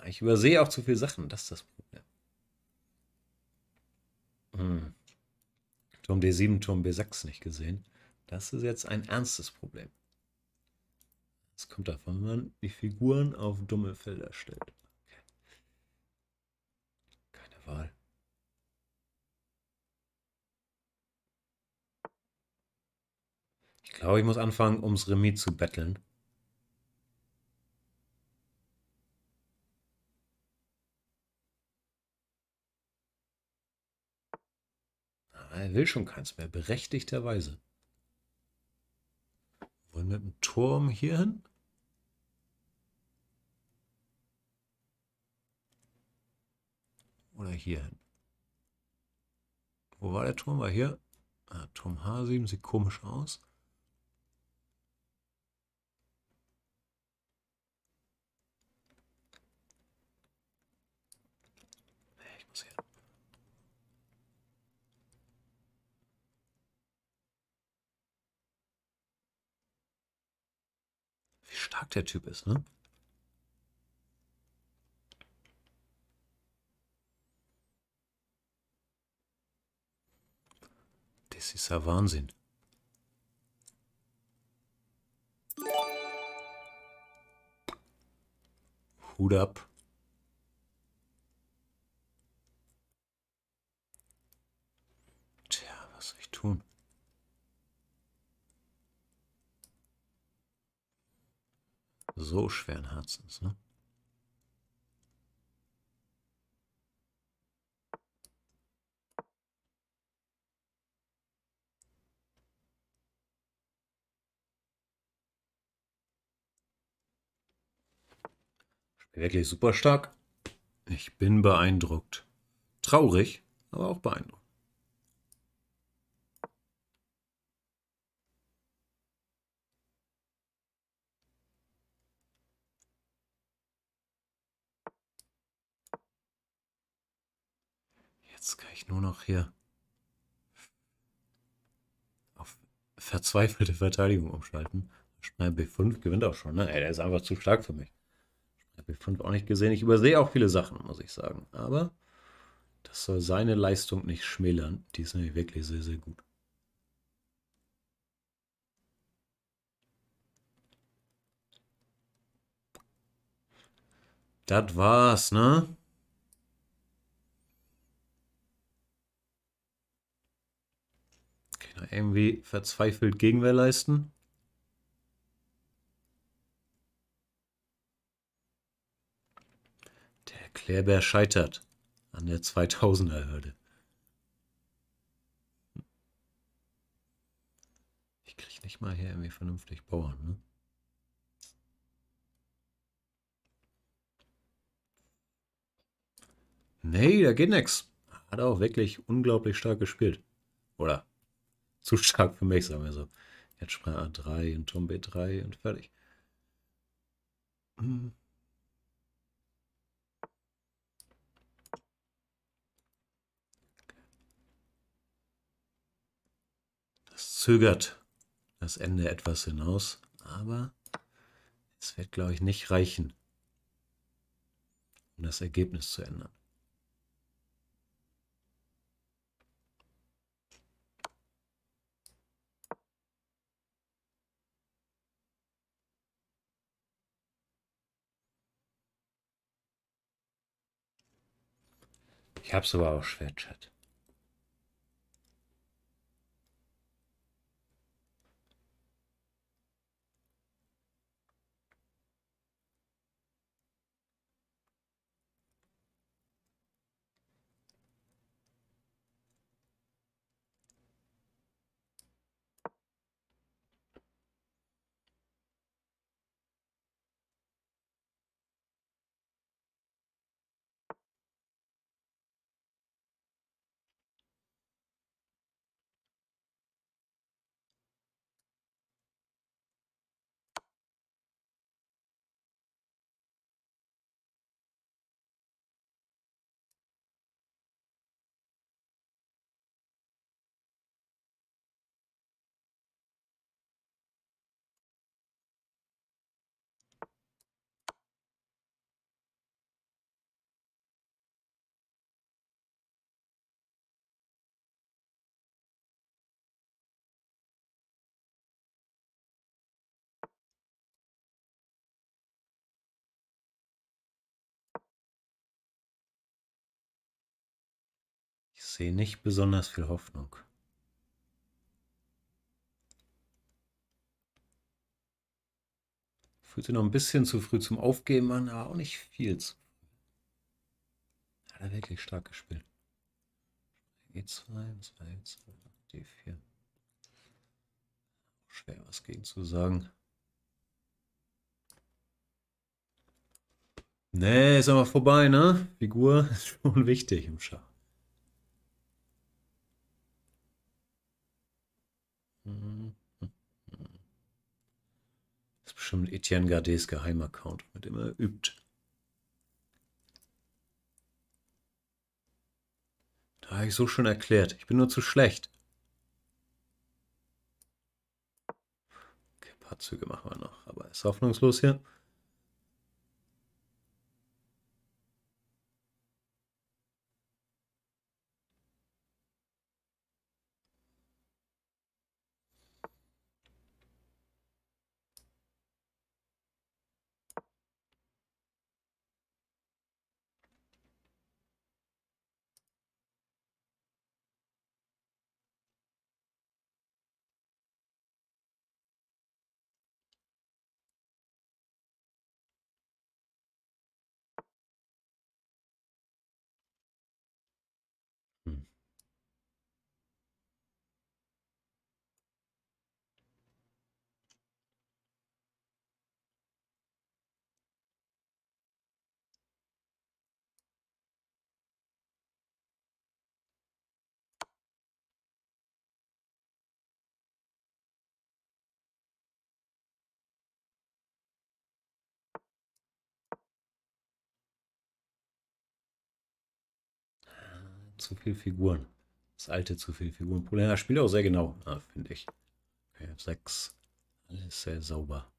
Ich übersehe auch zu viele Sachen, das ist das Problem. Hm. Turm D7, Turm B6 nicht gesehen. Das ist jetzt ein ernstes Problem. Es kommt davon wenn man die Figuren auf dumme Felder stellt. Wahl. Ich glaube, ich muss anfangen, ums Remis zu betteln. Ah, er will schon keins mehr, berechtigterweise. Wollen wir mit dem Turm hier hin? Oder hier hin. Wo war der Turm? War hier? Ah, Turm H7 sieht komisch aus. Wie stark der Typ ist, ne? Es ist ja Wahnsinn. Hut ab. Tja, was soll ich tun? So schweren Herzens, ne? Wirklich super stark. Ich bin beeindruckt. Traurig, aber auch beeindruckt. Jetzt kann ich nur noch hier auf verzweifelte Verteidigung umschalten. Schneider B5 gewinnt auch schon, ne? Ey, der ist einfach zu stark für mich habe ich auch nicht gesehen. Ich übersehe auch viele Sachen, muss ich sagen. Aber das soll seine Leistung nicht schmälern. Die ist nämlich wirklich sehr, sehr gut. Das war's, ne? Kann ich irgendwie verzweifelt Gegenwehr leisten? Kläber scheitert an der 2000er-Hürde. Ich krieg nicht mal hier irgendwie vernünftig Bauern, ne? Nee, da geht nix. Hat auch wirklich unglaublich stark gespielt. Oder zu stark für mich, sagen wir so. Jetzt sprang A3 und Turm B3 und fertig. Hm. Das zögert das Ende etwas hinaus, aber es wird, glaube ich, nicht reichen, um das Ergebnis zu ändern. Ich hab's aber auch schwer, Chat. sehe nicht besonders viel Hoffnung. Fühlt sich noch ein bisschen zu früh zum Aufgeben an, aber auch nicht viel zu früh. Hat er wirklich stark gespielt. E2, 2, 2, D4. Schwer was gegen zu sagen. Nee, ist aber vorbei, ne? Figur ist schon wichtig im Schach. Das ist bestimmt Etienne Gardets Geheimaccount, mit dem er übt. Da habe ich so schon erklärt. Ich bin nur zu schlecht. Okay, ein paar Züge machen wir noch, aber ist hoffnungslos hier. zu viel Figuren. Das alte zu viel Figuren. Problem, er spielt auch sehr genau, ah, finde ich. Okay, 6. Alles sehr sauber.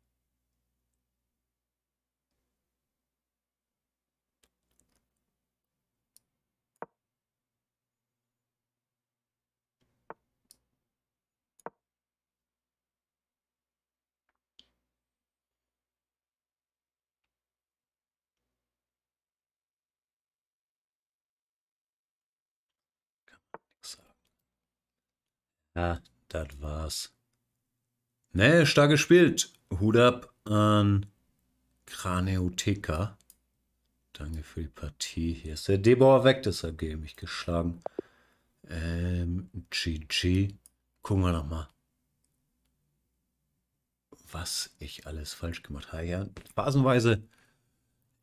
Ja, das war's. Ne, stark gespielt. Hut ab an Kraneotheka. Danke für die Partie. Hier ist der Debauer weg, deshalb gehe mich geschlagen. Ähm, GG. Gucken wir nochmal. Was ich alles falsch gemacht habe. Ja, phasenweise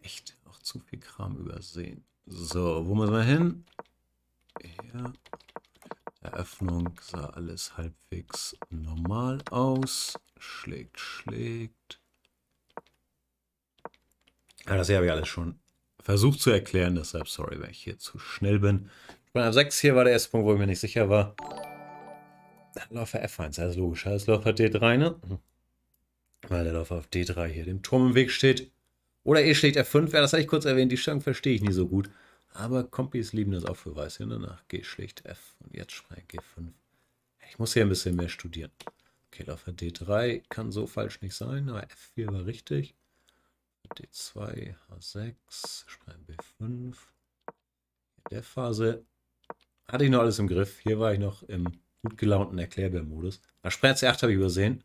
echt auch zu viel Kram übersehen. So, wo müssen wir hin? Ja, Eröffnung sah alles halbwegs normal aus. Schlägt, schlägt. Ja, das hier habe ich alles schon versucht zu erklären, deshalb sorry, wenn ich hier zu schnell bin. Ab 6 hier war der erste Punkt, wo ich mir nicht sicher war. Dann Läufer F1, das ist logisch. Alles Läufer D3, ne? Weil der Läufer auf D3 hier dem Turm im Weg steht. Oder E schlägt F5, ja, das habe ich kurz erwähnt, die Stellung verstehe ich nicht so gut. Aber Kompis lieben das auch für Weiß hier ne? Danach G schlicht F und jetzt Spreng G5. Ich muss hier ein bisschen mehr studieren. Okay, Läufer D3 kann so falsch nicht sein, aber F4 war richtig. D2, H6, Spreng B5. In der Phase hatte ich noch alles im Griff. Hier war ich noch im gut gelaunten Erklärbär-Modus. Spreng C8 habe ich übersehen.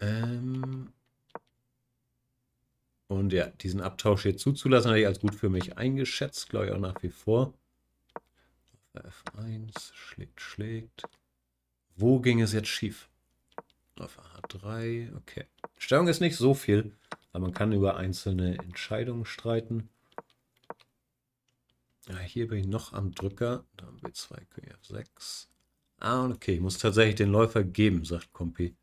Ähm, und ja, diesen Abtausch hier zuzulassen, hatte ich als gut für mich eingeschätzt, glaube ich auch nach wie vor. Auf F1, schlägt, schlägt. Wo ging es jetzt schief? Auf A3, okay. Steuerung ist nicht so viel, aber man kann über einzelne Entscheidungen streiten. Ja, ah, hier bin ich noch am Drücker. Dann b 2 König F6. Ah, okay. Ich muss tatsächlich den Läufer geben, sagt Kompi.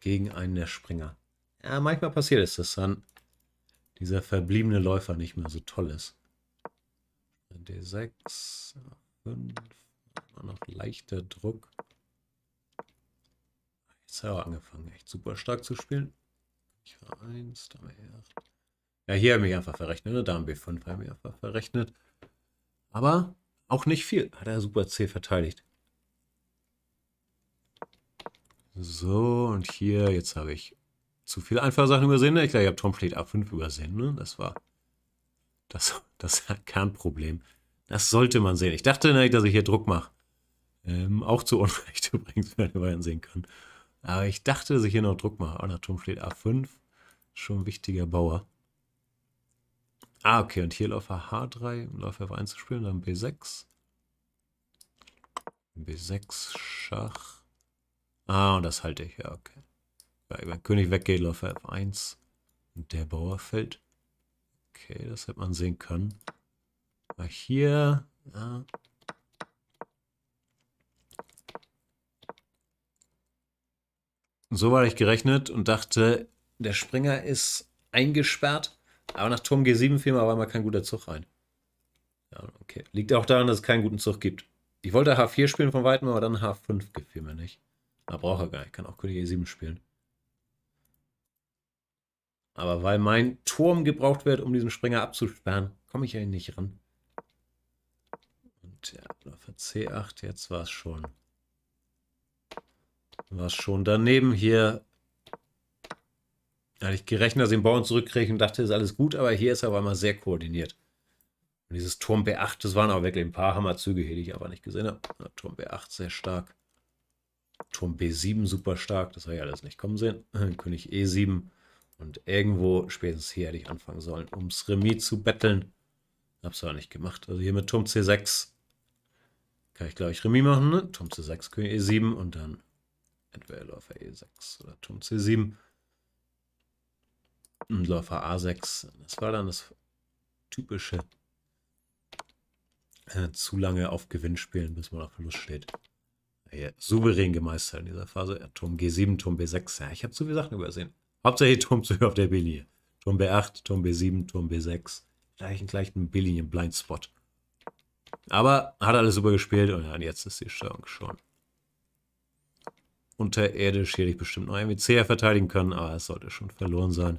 Gegen einen der Springer. Ja, manchmal passiert es, das dann dieser verbliebene Läufer nicht mehr so toll ist. D6, 5, noch leichter Druck. Jetzt habe ich angefangen, echt super stark zu spielen. Ich war 1, da R8. Ja, hier habe ich einfach verrechnet, ne? haben wir 5 habe ich einfach verrechnet. Aber auch nicht viel. Hat er super C verteidigt. So, und hier, jetzt habe ich zu viel einfache Sachen übersehen. Ich glaube, ich habe Tom Plate A5 übersehen. Ne? Das war das, das Kernproblem. Das sollte man sehen. Ich dachte dass ich hier Druck mache. Ähm, auch zu Unrecht übrigens, wenn wir ihn sehen können. Aber ich dachte, dass ich hier noch Druck mache. Auch nach Tom Plate A5. Schon ein wichtiger Bauer. Ah, okay. Und hier Läufer H3, Läufer F1 zu spielen, dann B6. B6, Schach. Ah, und das halte ich. Ja, okay. Wenn König weggeht, läuft F1. Und der Bauer fällt. Okay, das hätte man sehen können. Aber hier... Ja. So war ich gerechnet und dachte, der Springer ist eingesperrt. Aber nach Turm G7 fiel mir aber mal kein guter Zug rein. Ja, okay. Liegt auch daran, dass es keinen guten Zug gibt. Ich wollte H4 spielen von Weitem, aber dann H5 gefiel mir nicht. Da braucht er gar nicht. Ich kann auch König E7 spielen. Aber weil mein Turm gebraucht wird, um diesen Springer abzusperren, komme ich ja nicht ran. Und der Abläufer C8, jetzt war es schon. War es schon daneben hier. Da hatte ich gerechnet, dass ich den Bauern zurückkriege und dachte, ist alles gut, aber hier ist er aber mal sehr koordiniert. Und dieses Turm B8, das waren auch wirklich ein paar Hammerzüge hier, die ich aber nicht gesehen habe. Ja, Turm B8 sehr stark. Turm B7 super stark, das habe ich alles nicht kommen sehen. König E7 und irgendwo spätestens hier hätte ich anfangen sollen, ums Remis zu betteln. Hab's aber nicht gemacht. Also hier mit Turm C6 kann ich, glaube ich, Remis machen. Ne? Turm C6, König E7 und dann entweder Läufer E6 oder Turm C7. Und Läufer A6. Das war dann das typische äh, zu lange auf Gewinn spielen, bis man auf Verlust steht. Ja, souverän gemeistert in dieser Phase. Ja, Turm G7, Turm B6. Ja, ich habe zu viele Sachen übersehen. Hauptsächlich Turm 2 auf der B-Linie. Turm B8, Turm B7, Turm B6. Gleich, gleich einen B-Linien Blindspot. Aber hat alles super gespielt und ja, jetzt ist die Steuerung schon unterirdisch. Hier hätte ich bestimmt noch irgendwie CR verteidigen können, aber es sollte schon verloren sein.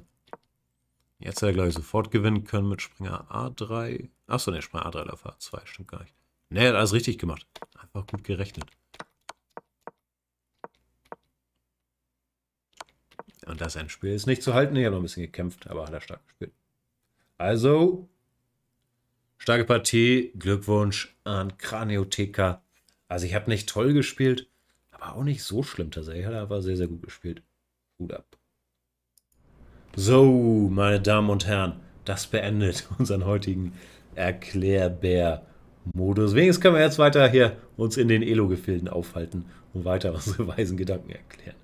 Jetzt hätte er, glaube ich, sofort gewinnen können mit Springer A3. Achso, ne, Springer A3 auf A2, stimmt gar nicht. Ne, er hat alles richtig gemacht. Einfach gut gerechnet. Und das Endspiel ist nicht zu halten. Ich habe noch ein bisschen gekämpft, aber hat er stark gespielt. Also, starke Partie. Glückwunsch an Kraniotheka. Also, ich habe nicht toll gespielt, aber auch nicht so schlimm tatsächlich. Hat er aber sehr, sehr gut gespielt. Hut ab. So, meine Damen und Herren, das beendet unseren heutigen Erklärbär-Modus. Wenigstens können wir jetzt weiter hier uns in den Elo-Gefilden aufhalten und weiter unsere weisen Gedanken erklären.